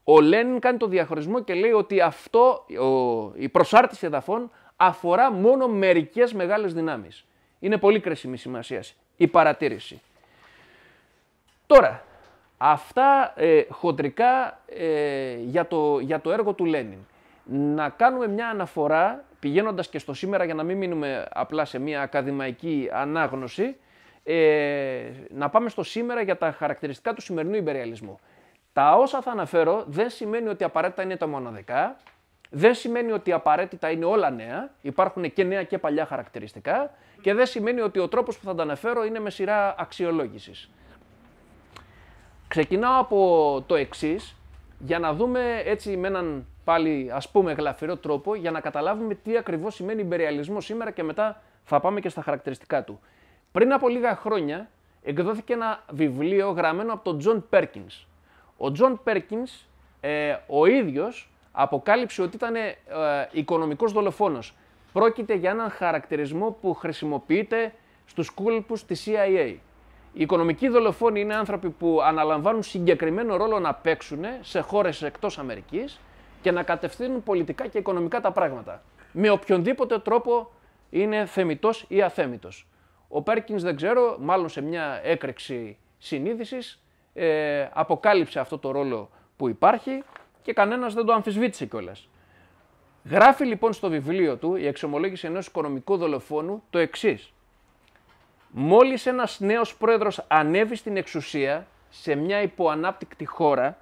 Ο Λένιν κάνει το διαχωρισμό και λέει ότι αυτό, ο, η προσάρτηση εδαφών αφορά μόνο μερικές μεγάλες δυνάμεις. Είναι πολύ κρίσιμη σημασία η παρατήρηση. Τώρα, Αυτά ε, χοντρικά ε, για, το, για το έργο του Λένιν. Να κάνουμε μια αναφορά, πηγαίνοντας και στο σήμερα για να μην μείνουμε απλά σε μια ακαδημαϊκή ανάγνωση, ε, να πάμε στο σήμερα για τα χαρακτηριστικά του σημερινού υπεριαλισμού. Τα όσα θα αναφέρω δεν σημαίνει ότι απαραίτητα είναι τα μοναδικά, δεν σημαίνει ότι απαραίτητα είναι όλα νέα, υπάρχουν και νέα και παλιά χαρακτηριστικά και δεν σημαίνει ότι ο τρόπος που θα τα αναφέρω είναι με σειρά αξιολόγησης. Ξεκινάω από το εξής για να δούμε έτσι με έναν πάλι ας πούμε γλαφυρό τρόπο για να καταλάβουμε τι ακριβώς σημαίνει υπεριαλισμό σήμερα και μετά θα πάμε και στα χαρακτηριστικά του. Πριν από λίγα χρόνια εκδόθηκε ένα βιβλίο γραμμένο από τον Τζον Πέρκινς. Ο Τζον Πέρκινς ε, ο ίδιος αποκάλυψε ότι ήταν ε, οικονομικός δολοφόνος. Πρόκειται για έναν χαρακτηρισμό που χρησιμοποιείται στους κούλπους της CIA. Οι οικονομικοί δολοφόνοι είναι άνθρωποι που αναλαμβάνουν συγκεκριμένο ρόλο να παίξουν σε χώρες εκτός Αμερικής και να κατευθύνουν πολιτικά και οικονομικά τα πράγματα. Με οποιονδήποτε τρόπο είναι θεμητός ή αθέμητος. Ο Πέρκιν, δεν ξέρω, μάλλον σε μια έκρηξη συνείδησης, ε, αποκάλυψε αυτό το ρόλο που υπάρχει και κανένας δεν το αμφισβήτησε κιόλας. Γράφει λοιπόν στο βιβλίο του η εξομολόγηση ενός οικονομικού δολοφόνου το εξής. Μόλις ένας νέος πρόεδρος ανέβει στην εξουσία σε μια υποανάπτυκτη χώρα,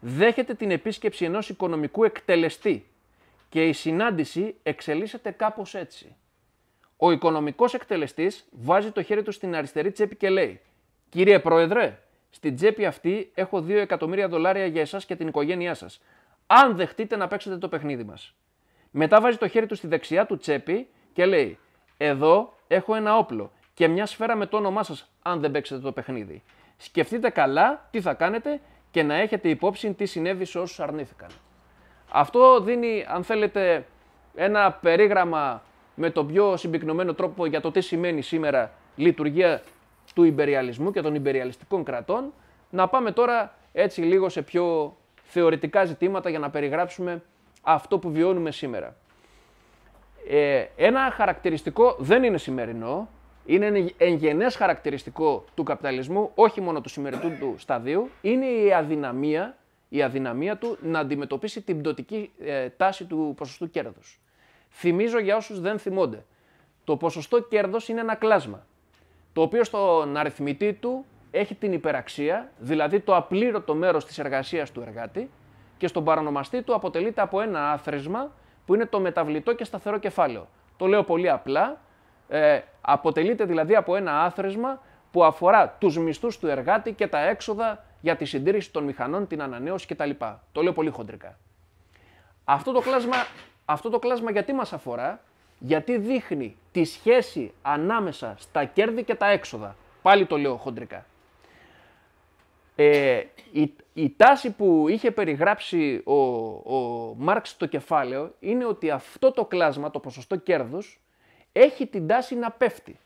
δέχεται την επίσκεψη ενός οικονομικού εκτελεστή και η συνάντηση εξελίσσεται κάπως έτσι. Ο οικονομικός εκτελεστής βάζει το χέρι του στην αριστερή τσέπη και λέει «Κύριε Πρόεδρε, στην τσέπη αυτή έχω 2 εκατομμύρια δολάρια για εσάς και την οικογένειά σας. Αν δεχτείτε να παίξετε το παιχνίδι μας». Μετά βάζει το χέρι του στη δεξιά του τσέπη και λέει «Εδώ έχω ένα όπλο και μια σφαίρα με το όνομά σας, αν δεν παίξετε το παιχνίδι. Σκεφτείτε καλά τι θα κάνετε και να έχετε υπόψη τι συνέβη σε όσους αρνήθηκαν. Αυτό δίνει, αν θέλετε, ένα περίγραμμα με τον πιο συμπυκνωμένο τρόπο για το τι σημαίνει σήμερα λειτουργία του υπεριαλισμού και των υπεριαλιστικών κρατών. Να πάμε τώρα έτσι λίγο σε πιο θεωρητικά ζητήματα για να περιγράψουμε αυτό που βιώνουμε σήμερα. Ε, ένα χαρακτηριστικό δεν είναι σημερινό, είναι εγγενέ χαρακτηριστικό του καπιταλισμού, όχι μόνο του σημερινού του σταδίου, είναι η αδυναμία, η αδυναμία του να αντιμετωπίσει την πτωτική ε, τάση του ποσοστού κέρδους. Θυμίζω για όσους δεν θυμώνται, το ποσοστό κέρδος είναι ένα κλάσμα, το οποίο στον αριθμητή του έχει την υπεραξία, δηλαδή το απλήρωτο μέρος της εργασίας του εργάτη, και στον παρονομαστή του αποτελείται από ένα άθροισμα που είναι το μεταβλητό και σταθερό κεφάλαιο. Το λέω πολύ απλά, ε, αποτελείται δηλαδή από ένα άθροισμα που αφορά τους μισθούς του εργάτη και τα έξοδα για τη συντήρηση των μηχανών, την ανανέωση κτλ. Το λέω πολύ χοντρικά. Αυτό το κλάσμα, αυτό το κλάσμα γιατί μας αφορά, γιατί δείχνει τη σχέση ανάμεσα στα κέρδη και τα έξοδα. Πάλι το λέω χοντρικά. Ε, η, τάση που είχε περιγράψει ο, ο Μάρξ στο κεφάλαιο είναι ότι αυτό το κλάσμα, το ποσοστό κέρδους, έχει την τάση να πέφτει.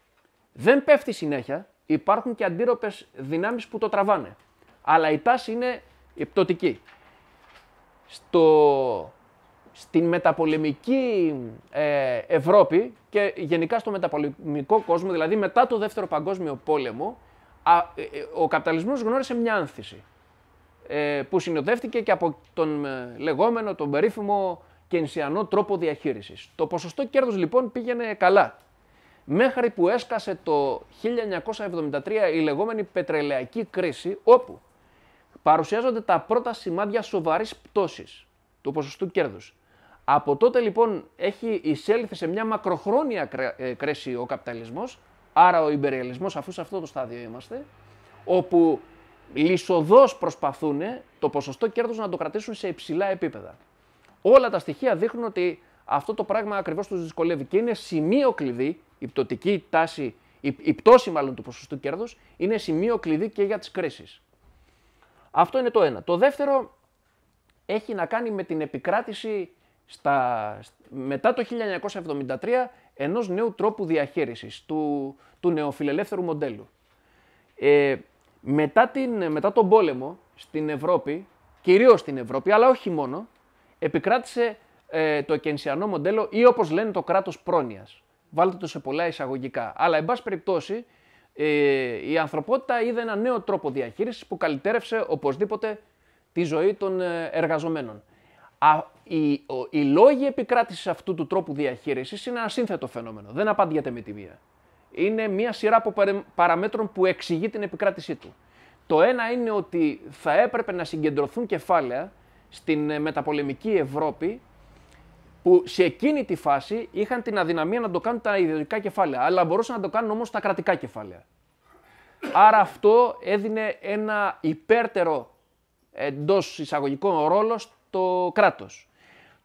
Δεν πέφτει συνέχεια, υπάρχουν και αντίρροπες δυνάμεις που το τραβάνε. Αλλά η τάση είναι η πτωτική. Στο, στην μεταπολεμική ε, Ευρώπη και γενικά στο μεταπολεμικό κόσμο, δηλαδή μετά το Δεύτερο Παγκόσμιο Πόλεμο, ε, ε, ο καπιταλισμός γνώρισε μια άνθηση ε, που συνοδεύτηκε και από τον ε, λεγόμενο, τον περίφημο κενσιανό τρόπο διαχείρισης. Το ποσοστό κέρδους λοιπόν πήγαινε καλά. Μέχρι που έσκασε το 1973 η λεγόμενη πετρελαϊκή κρίση, όπου παρουσιάζονται τα πρώτα σημάδια σοβαρής πτώσης του ποσοστού κέρδους. Από τότε λοιπόν έχει εισέλθει σε μια μακροχρόνια ε, κρίση ο καπιταλισμός, άρα ο υπεριαλισμός αφού σε αυτό το στάδιο είμαστε, όπου λισοδός προσπαθούν το ποσοστό κέρδους να το κρατήσουν σε υψηλά επίπεδα. Όλα τα στοιχεία δείχνουν ότι αυτό το πράγμα ακριβώς τους δυσκολεύει και είναι σημείο κλειδί η πτωτική τάση, η, η πτώση μάλλον του ποσοστού κέρδους, είναι σημείο κλειδί και για τις κρίσεις. Αυτό είναι το ένα. Το δεύτερο έχει να κάνει με την επικράτηση στα, μετά το 1973 ενός νέου τρόπου διαχείρισης του, του νεοφιλελεύθερου μοντέλου. Ε, μετά, την, μετά τον πόλεμο στην Ευρώπη, κυρίως στην Ευρώπη αλλά όχι μόνο, επικράτησε ε, το κενσιανό μοντέλο ή όπως λένε το κράτος πρόνοιας. Βάλτε το σε πολλά εισαγωγικά. Αλλά, εν πάση περιπτώσει, ε, η ανθρωπότητα είδε ένα νέο τρόπο διαχείρισης που καλυτέρευσε οπωσδήποτε τη ζωή των ε, εργαζομένων. Α, η ο, η επικράτησης αυτού του τρόπου διαχείρισης είναι ένα σύνθετο φαινόμενο. Δεν απαντιέται με τη μία. Είναι μια σειρά από παραμέτρων που εξηγεί την επικράτησή του. Το ένα είναι ότι θα έπρεπε να συγκεντρωθούν κεφάλαια στην ε, μεταπολεμική Ευρώπη που σε εκείνη τη φάση είχαν την αδυναμία να το κάνουν τα ιδιωτικά κεφάλαια, αλλά μπορούσαν να το κάνουν όμως τα κρατικά κεφάλαια. Άρα αυτό έδινε ένα υπέρτερο εντός εισαγωγικών ρόλο στο κράτος.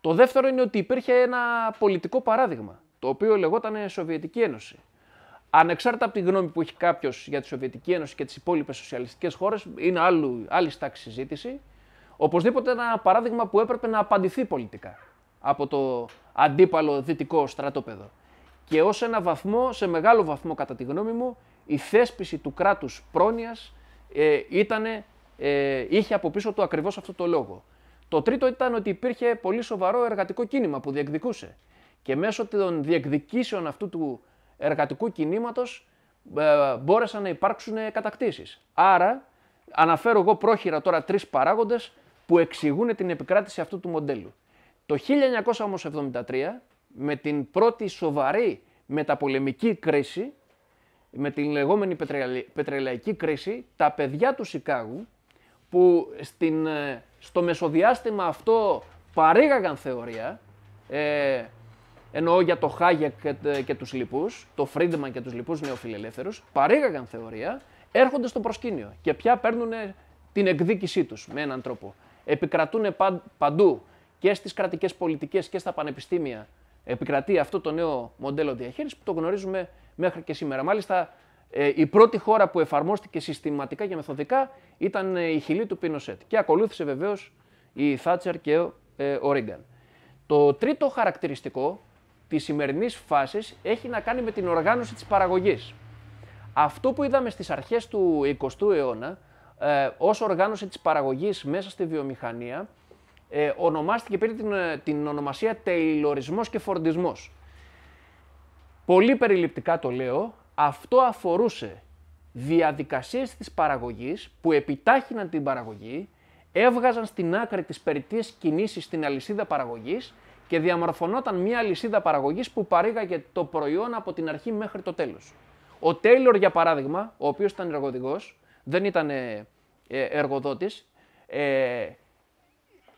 Το δεύτερο είναι ότι υπήρχε ένα πολιτικό παράδειγμα, το οποίο λεγόταν Σοβιετική Ένωση. Ανεξάρτητα από τη γνώμη που έχει κάποιος για τη Σοβιετική Ένωση και τις υπόλοιπες σοσιαλιστικές χώρες, είναι άλλη, στάξη συζήτηση. Οπωσδήποτε ένα παράδειγμα που έπρεπε να απαντηθεί πολιτικά από το αντίπαλο δυτικό στρατόπεδο. Και ως ένα βαθμό, σε μεγάλο βαθμό κατά τη γνώμη μου, η θέσπιση του κράτους πρόνοιας ε, ήτανε, ε, είχε από πίσω του ακριβώς αυτό το λόγο. Το τρίτο ήταν ότι υπήρχε πολύ σοβαρό εργατικό κίνημα που διεκδικούσε. Και μέσω των διεκδικήσεων αυτού του εργατικού κινήματος ε, μπόρεσαν να υπάρξουν κατακτήσεις. Άρα, αναφέρω εγώ πρόχειρα τώρα τρεις παράγοντες που εξηγούν την επικράτηση αυτού του μοντέλου. Το 1973, με την πρώτη σοβαρή μεταπολεμική κρίση, με την λεγόμενη πετρελαϊκή κρίση, τα παιδιά του Σικάγου, που στην, ε, στο μεσοδιάστημα αυτό παρήγαγαν θεωρία, ε, εννοώ για το Χάγεκ και τους λοιπούς, το Φρίντμαν και τους λοιπούς νεοφιλελεύθερους, παρήγαγαν θεωρία, έρχονται στο προσκήνιο και πια παίρνουν την εκδίκησή τους με έναν τρόπο επικρατούν παντού και στις κρατικές πολιτικές και στα πανεπιστήμια. Επικρατεί αυτό το νέο μοντέλο διαχείρισης που το γνωρίζουμε μέχρι και σήμερα. Μάλιστα, ε, η πρώτη χώρα που εφαρμόστηκε συστηματικά και μεθοδικά ήταν ε, η χιλή του Πίνοσετ. Και ακολούθησε βεβαίως η Θάτσερ και ο ε, Ρίγκαν. Το τρίτο χαρακτηριστικό της σημερινής φάσης έχει να κάνει με την οργάνωση της παραγωγής. Αυτό που είδαμε στις αρχές του 20ου αιώνα ε, ως οργάνωση της παραγωγής μέσα στη βιομηχανία ε, ονομάστηκε, πήρε την, ε, την ονομασία τεϊλορισμός και φορντισμός. Πολύ περιληπτικά το λέω, αυτό αφορούσε διαδικασίες της παραγωγής που επιτάχυναν την παραγωγή, έβγαζαν στην άκρη τις περιττές κινήσεις στην αλυσίδα παραγωγής και διαμορφωνόταν μια αλυσίδα παραγωγής που παρήγαγε το προϊόν από την αρχή μέχρι το τέλος. Ο Τέιλορ, για παράδειγμα, ο οποίος ήταν εργοδηγός, δεν ήταν ε, εργοδότης, ε,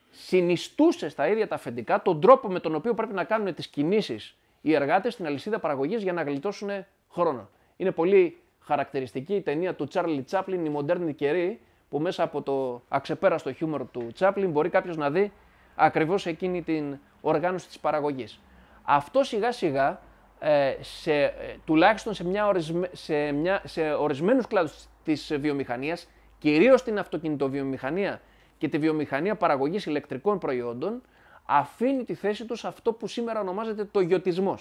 συνιστούσε στα ίδια τα αφεντικά τον τρόπο με τον οποίο πρέπει να κάνουν τις κινήσεις οι εργάτες στην αλυσίδα παραγωγής για να γλιτώσουν χρόνο. Είναι πολύ χαρακτηριστική η ταινία του Τσάρλι Τσάπλιν, η μοντέρνη καιρή, που μέσα από το αξεπέραστο χιούμορ του Τσάπλιν μπορεί κάποιος να δει ακριβώς εκείνη την οργάνωση της παραγωγής. Αυτό σιγά σιγά, ε, σε, ε, τουλάχιστον σε, μια σε, μια, ορισμένους κλάδους της ε, βιομηχανίας, κυρίως την αυτοκινητοβιομηχανία και τη βιομηχανία παραγωγής ηλεκτρικών προϊόντων, αφήνει τη θέση τους αυτό που σήμερα ονομάζεται το γιοτισμό.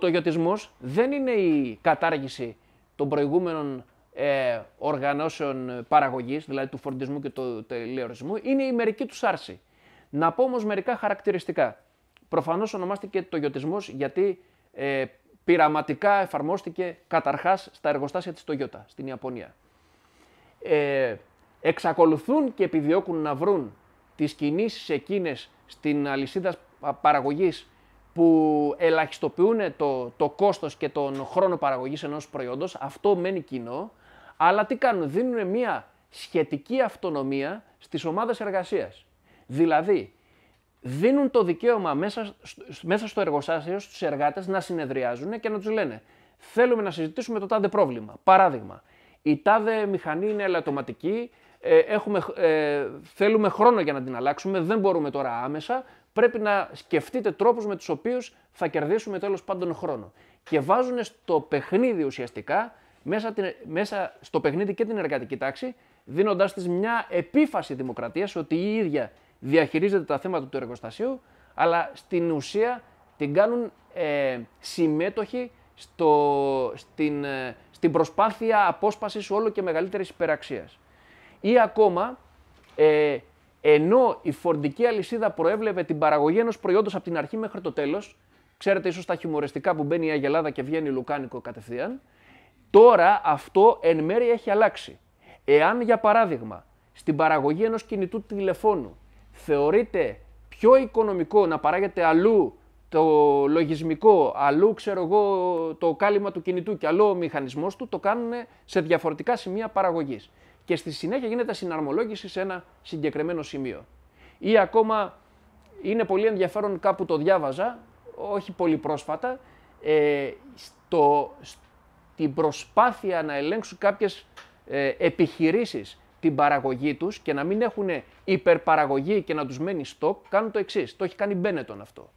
Ο γιοτισμό δεν είναι η κατάργηση των προηγούμενων ε, οργανώσεων παραγωγής, δηλαδή του φορτισμού και του τελεορισμού, είναι η μερική τους άρση. Να πω όμως μερικά χαρακτηριστικά. Προφανώς ονομάστηκε το γιοτισμό γιατί ε, πειραματικά εφαρμόστηκε καταρχάς στα εργοστάσια της Toyota στην Ιαπωνία. Ε, εξακολουθούν και επιδιώκουν να βρουν τις κινήσεις εκείνες στην αλυσίδα παραγωγής που ελαχιστοποιούν το, το κόστος και τον χρόνο παραγωγής ενός προϊόντος, αυτό μένει κοινό, αλλά τι κάνουν, δίνουν μια σχετική αυτονομία στις ομάδες εργασίας. Δηλαδή, δίνουν το δικαίωμα μέσα, μέσα στο εργοστάσιο στους εργάτες να συνεδριάζουν και να τους λένε θέλουμε να συζητήσουμε το τάδε πρόβλημα. Παράδειγμα, η τάδε μηχανή είναι ελαττωματική, ε, έχουμε, ε, θέλουμε χρόνο για να την αλλάξουμε, δεν μπορούμε τώρα άμεσα, πρέπει να σκεφτείτε τρόπους με τους οποίους θα κερδίσουμε τέλος πάντων χρόνο. Και βάζουν στο παιχνίδι ουσιαστικά, μέσα, την, μέσα στο παιχνίδι και την εργατική τάξη, δίνοντας της μια επίφαση δημοκρατίας ότι η ίδια διαχειρίζεται τα θέματα του εργοστασίου, αλλά στην ουσία την κάνουν ε, συμμέτοχη στο, στην, ε, στην προσπάθεια απόσπασης όλο και μεγαλύτερης υπεραξίας. Ή ακόμα, ε, ενώ η φορντική αλυσίδα προέβλεπε την παραγωγή ενός προϊόντος από την αρχή μέχρι το τέλος, ξέρετε ίσως τα χιουμοριστικά που μπαίνει η Αγελάδα και βγαίνει η λουκάνικο κατευθείαν, τώρα αυτό εν μέρει έχει αλλάξει. Εάν για παράδειγμα στην παραγωγή ενός κινητού τηλεφώνου θεωρείται πιο οικονομικό να παράγεται αλλού το λογισμικό, αλλού ξέρω εγώ το κάλυμα του κινητού και αλλού ο μηχανισμός του, το κάνουν σε διαφορετικά σημεία παραγωγής. Και στη συνέχεια γίνεται συναρμολόγηση σε ένα συγκεκριμένο σημείο. Ή ακόμα είναι πολύ ενδιαφέρον κάπου το διάβαζα, όχι πολύ πρόσφατα, ε, στο, στην προσπάθεια να ελέγξουν κάποιες ε, επιχειρήσεις την παραγωγή τους και να μην έχουν υπερπαραγωγή και να τους μένει στόκ, κάνουν το εξής. Το έχει κάνει Μπένετον αυτό.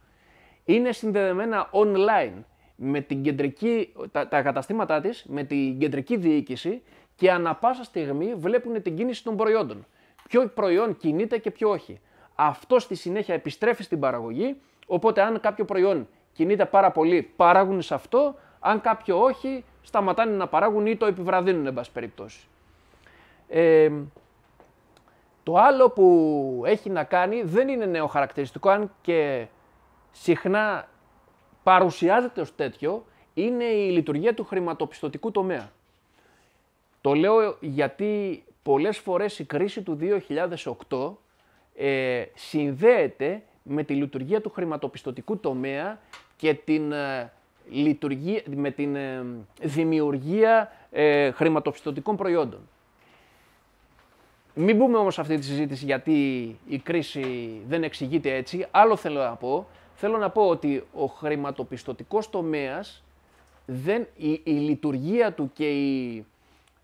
Είναι συνδεδεμένα online με την κεντρική, τα, τα καταστήματά της, με την κεντρική διοίκηση και ανα πάσα στιγμή βλέπουν την κίνηση των προϊόντων. Ποιο προϊόν κινείται και ποιο όχι. Αυτό στη συνέχεια επιστρέφει στην παραγωγή. Οπότε, αν κάποιο προϊόν κινείται πάρα πολύ, παράγουν σε αυτό. Αν κάποιο όχι, σταματάνε να παράγουν ή το επιβραδύνουν, εν πάση περιπτώσει το άλλο που έχει να κάνει δεν είναι νέο χαρακτηριστικό, αν και συχνά παρουσιάζεται ως τέτοιο, είναι η λειτουργία του χρηματοπιστωτικού τομέα. Το λέω γιατί πολλές φορές η κρίση του 2008 ε, συνδέεται με τη λειτουργία του χρηματοπιστωτικού τομέα και την, ε, με την ε, δημιουργία χρηματοπιστωτικών προϊόντων. Μην μπούμε όμως σε αυτή τη συζήτηση γιατί η κρίση δεν εξηγείται έτσι. Άλλο θέλω να πω. Θέλω να πω ότι ο χρηματοπιστωτικός τομέας, δεν, η, λειτουργία του και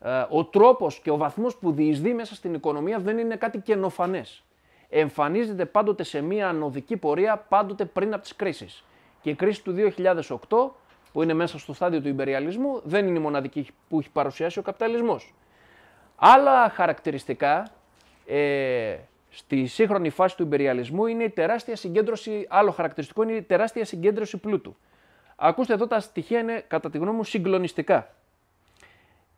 ε, ο τρόπος και ο βαθμός που διεισδύει μέσα στην οικονομία δεν είναι κάτι καινοφανές. Εμφανίζεται πάντοτε σε μία ανωδική πορεία, πάντοτε πριν από τις κρίσεις. Και η κρίση του 2008, που είναι μέσα στο στάδιο του υπεριαλισμού, δεν είναι η μοναδική που έχει παρουσιάσει ο καπιταλισμός. Άλλα χαρακτηριστικά ε, στη σύγχρονη φάση του υπεριαλισμού είναι η τεράστια συγκέντρωση, άλλο χαρακτηριστικό είναι η τεράστια συγκέντρωση πλούτου. Ακούστε εδώ τα στοιχεία είναι κατά τη γνώμη μου συγκλονιστικά.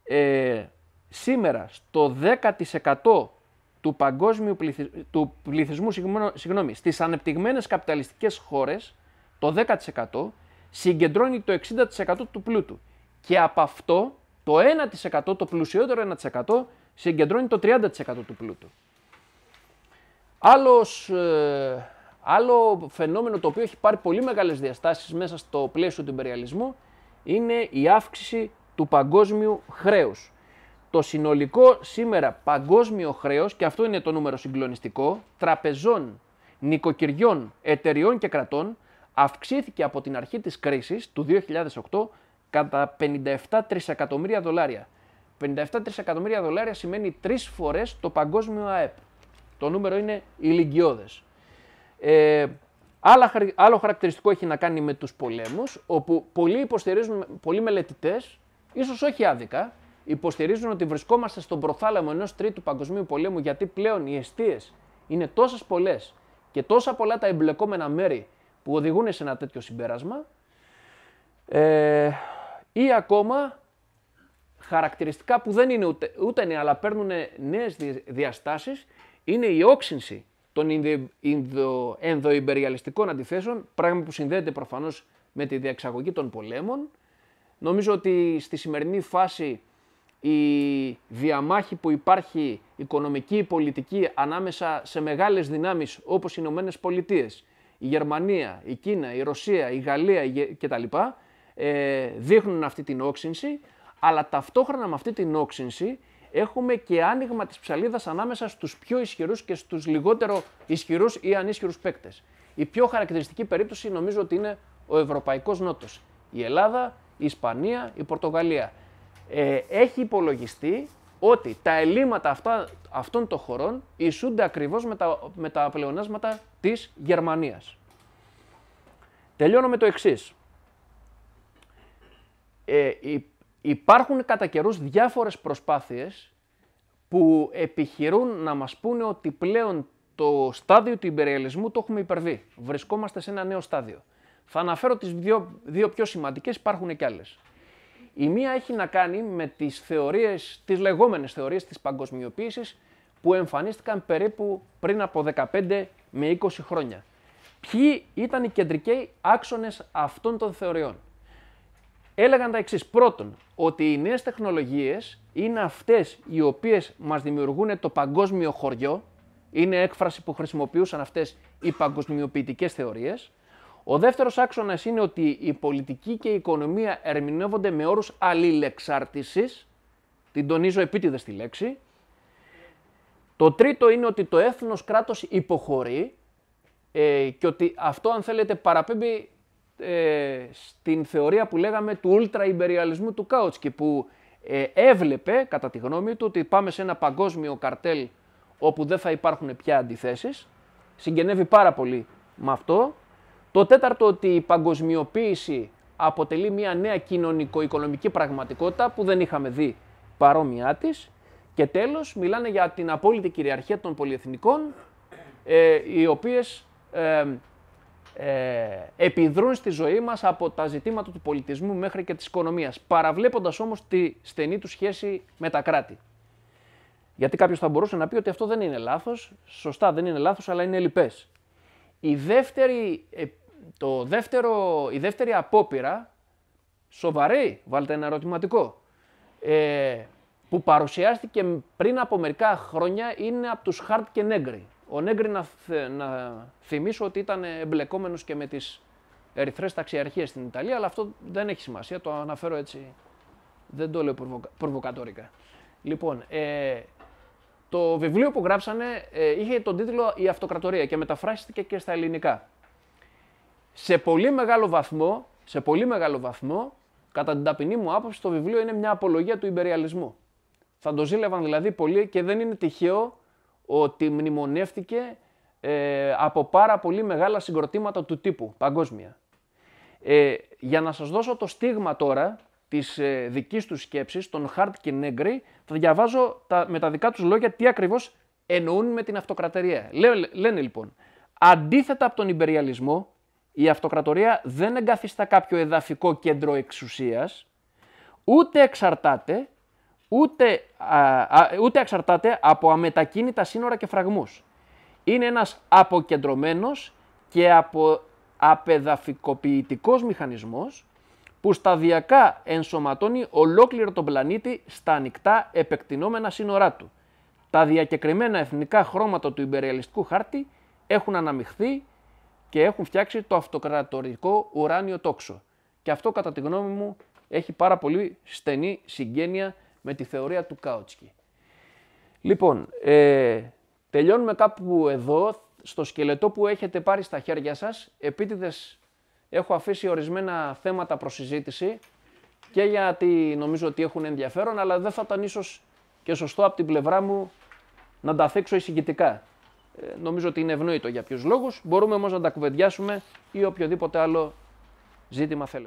Ε, σήμερα το 10% του παγκόσμιου του πληθυσμού, συγγνώμη, στις ανεπτυγμένες καπιταλιστικές χώρες, το 10% συγκεντρώνει το 60% του πλούτου. Και από αυτό το 1%, το πλουσιότερο 1% συγκεντρώνει το 30% του πλούτου. Άλλος, ε, άλλο φαινόμενο το οποίο έχει πάρει πολύ μεγάλες διαστάσεις μέσα στο πλαίσιο του υπεριαλισμού είναι η αύξηση του παγκόσμιου χρέους. Το συνολικό σήμερα παγκόσμιο χρέος, και αυτό είναι το νούμερο συγκλονιστικό, τραπεζών, νοικοκυριών, εταιριών και κρατών, αυξήθηκε από την αρχή της κρίσης του 2008 κατά 57 τρισεκατομμύρια δολάρια. 57 τρισεκατομμύρια δολάρια σημαίνει τρεις φορές το παγκόσμιο ΑΕΠ. Το νούμερο είναι ηλικιώδες. Ε, άλλο χαρακτηριστικό έχει να κάνει με τους πολέμους, όπου πολλοί υποστηρίζουν, πολλοί μελετητές, ίσως όχι άδικα, υποστηρίζουν ότι βρισκόμαστε στον προθάλαμο ενός τρίτου παγκοσμίου πολέμου, γιατί πλέον οι αιστείες είναι τόσες πολλές και τόσα πολλά τα εμπλεκόμενα μέρη που οδηγούν σε ένα τέτοιο συμπέρασμα. Ε, ή ακόμα χαρακτηριστικά που δεν είναι ούτε, ούτε νέα, αλλά παίρνουν νέες διαστάσεις, είναι η όξυνση των ενδοϊμπεριαλιστικών αντιθέσεων, πράγμα που συνδέεται προφανώς με τη διαξαγωγή των πολέμων. Νομίζω ότι στη σημερινή φάση η διαμάχη που υπάρχει οικονομική, πολιτική ανάμεσα σε μεγάλες δυνάμεις όπως οι ηνωμενες Πολιτείες, η Γερμανία, η Κίνα, η Ρωσία, η Γαλλία κτλ ε, δείχνουν αυτή την όξυνση, αλλά ταυτόχρονα με αυτή την όξυνση έχουμε και άνοιγμα της ψαλίδας ανάμεσα στους πιο ισχυρούς και στους λιγότερο ισχυρούς ή ανίσχυρους παίκτες. Η πιο χαρακτηριστική περίπτωση νομίζω ότι είναι ο Ευρωπαϊκός Νότος. Η Ελλάδα, η Ισπανία, η Πορτογαλία. Ε, έχει υπολογιστεί ότι τα ελλείμματα αυτά, αυτών των χωρών ισούνται ακριβώς με τα, με τα πλεονάσματα της Γερμανίας. Τελειώνω το εξής ε, υπάρχουν κατά καιρούς διάφορες προσπάθειες που επιχειρούν να μας πούνε ότι πλέον το στάδιο του υπεριαλισμού το έχουμε υπερβεί. Βρισκόμαστε σε ένα νέο στάδιο. Θα αναφέρω τις δύο, δύο πιο σημαντικές, υπάρχουν και άλλες. Η μία έχει να κάνει με τις θεωρίες, τις λεγόμενες θεωρίες της παγκοσμιοποίησης που εμφανίστηκαν περίπου πριν από 15 με 20 χρόνια. Ποιοι ήταν οι κεντρικοί άξονες αυτών των θεωριών έλεγαν τα εξής. Πρώτον, ότι οι νέες τεχνολογίες είναι αυτές οι οποίες μας δημιουργούν το παγκόσμιο χωριό. Είναι έκφραση που χρησιμοποιούσαν αυτές οι παγκοσμιοποιητικές θεωρίες. Ο δεύτερος άξονας είναι ότι η πολιτική και η οικονομία ερμηνεύονται με όρους αλληλεξάρτησης. Την τονίζω επίτηδες τη λέξη. Το τρίτο είναι ότι το έθνος κράτος υποχωρεί ε, και ότι αυτό αν θέλετε παραπέμπει ε, στην θεωρία που λέγαμε του imperialism του Κάουτσκι που ε, έβλεπε κατά τη γνώμη του ότι πάμε σε ένα παγκόσμιο καρτέλ όπου δεν θα υπάρχουν πια αντιθέσεις. Συγγενεύει πάρα πολύ με αυτό. Το τέταρτο ότι η παγκοσμιοποίηση αποτελεί μια νέα κοινωνικο-οικονομική πραγματικότητα που δεν είχαμε δει παρόμοιά της. Και τέλος μιλάνε για την απόλυτη κυριαρχία των πολυεθνικών ε, οι οποίες ε, ε, επιδρούν στη ζωή μας από τα ζητήματα του πολιτισμού μέχρι και της οικονομίας, παραβλέποντας όμως τη στενή τους σχέση με τα κράτη. Γιατί κάποιος θα μπορούσε να πει ότι αυτό δεν είναι λάθος, σωστά δεν είναι λάθος, αλλά είναι λοιπές. Η δεύτερη, ε, το δεύτερο, η δεύτερη απόπειρα, σοβαρή, βάλτε ένα ερωτηματικό, ε, που παρουσιάστηκε πριν από μερικά χρόνια είναι από τους Χαρτ και Νέγκρι. Ο Νέγκρι να, να θυμίσω ότι ήταν εμπλεκόμενος και με τις ερυθρές ταξιαρχίες στην Ιταλία, αλλά αυτό δεν έχει σημασία, το αναφέρω έτσι, δεν το λέω προβοκα, προβοκατόρικα. Λοιπόν, ε, το βιβλίο που γράψανε ε, είχε τον τίτλο «Η Αυτοκρατορία» και μεταφράστηκε και στα ελληνικά. Σε πολύ μεγάλο βαθμό, σε πολύ μεγάλο βαθμό, κατά την ταπεινή μου άποψη, το βιβλίο είναι μια απολογία του υπεριαλισμού. Θα το ζήλευαν δηλαδή πολύ και δεν είναι τυχαίο ότι μνημονεύτηκε ε, από πάρα πολύ μεγάλα συγκροτήματα του τύπου παγκόσμια. Ε, για να σας δώσω το στίγμα τώρα της ε, δικής τους σκέψης, των Χαρτ και Νέγκρι, θα διαβάζω τα, με τα δικά τους λόγια τι ακριβώς εννοούν με την αυτοκρατερία. λένε λοιπόν, αντίθετα από τον υπεριαλισμό, η αυτοκρατορία δεν εγκαθιστά κάποιο εδαφικό κέντρο εξουσίας, ούτε εξαρτάται, ούτε, α, εξαρτάται από αμετακίνητα σύνορα και φραγμούς. Είναι ένας αποκεντρωμένος και απο, απεδαφικοποιητικός μηχανισμός που σταδιακά ενσωματώνει ολόκληρο τον πλανήτη στα ανοιχτά επεκτηνόμενα σύνορά του. Τα διακεκριμένα εθνικά χρώματα του υπεριαλιστικού χάρτη έχουν αναμειχθεί και έχουν φτιάξει το αυτοκρατορικό ουράνιο τόξο. Και αυτό κατά τη γνώμη μου έχει πάρα πολύ στενή συγγένεια με τη θεωρία του Κάουτσκι. Λοιπόν, ε, τελειώνουμε κάπου εδώ, στο σκελετό που έχετε πάρει στα χέρια σας. Επίτηδες έχω αφήσει ορισμένα θέματα προς συζήτηση και γιατί νομίζω ότι έχουν ενδιαφέρον, αλλά δεν θα ήταν ίσως και σωστό από την πλευρά μου να τα θέξω εισηγητικά. Ε, νομίζω ότι είναι ευνόητο για ποιους λόγους. Μπορούμε όμως να τα κουβεντιάσουμε ή οποιοδήποτε άλλο ζήτημα θέλετε.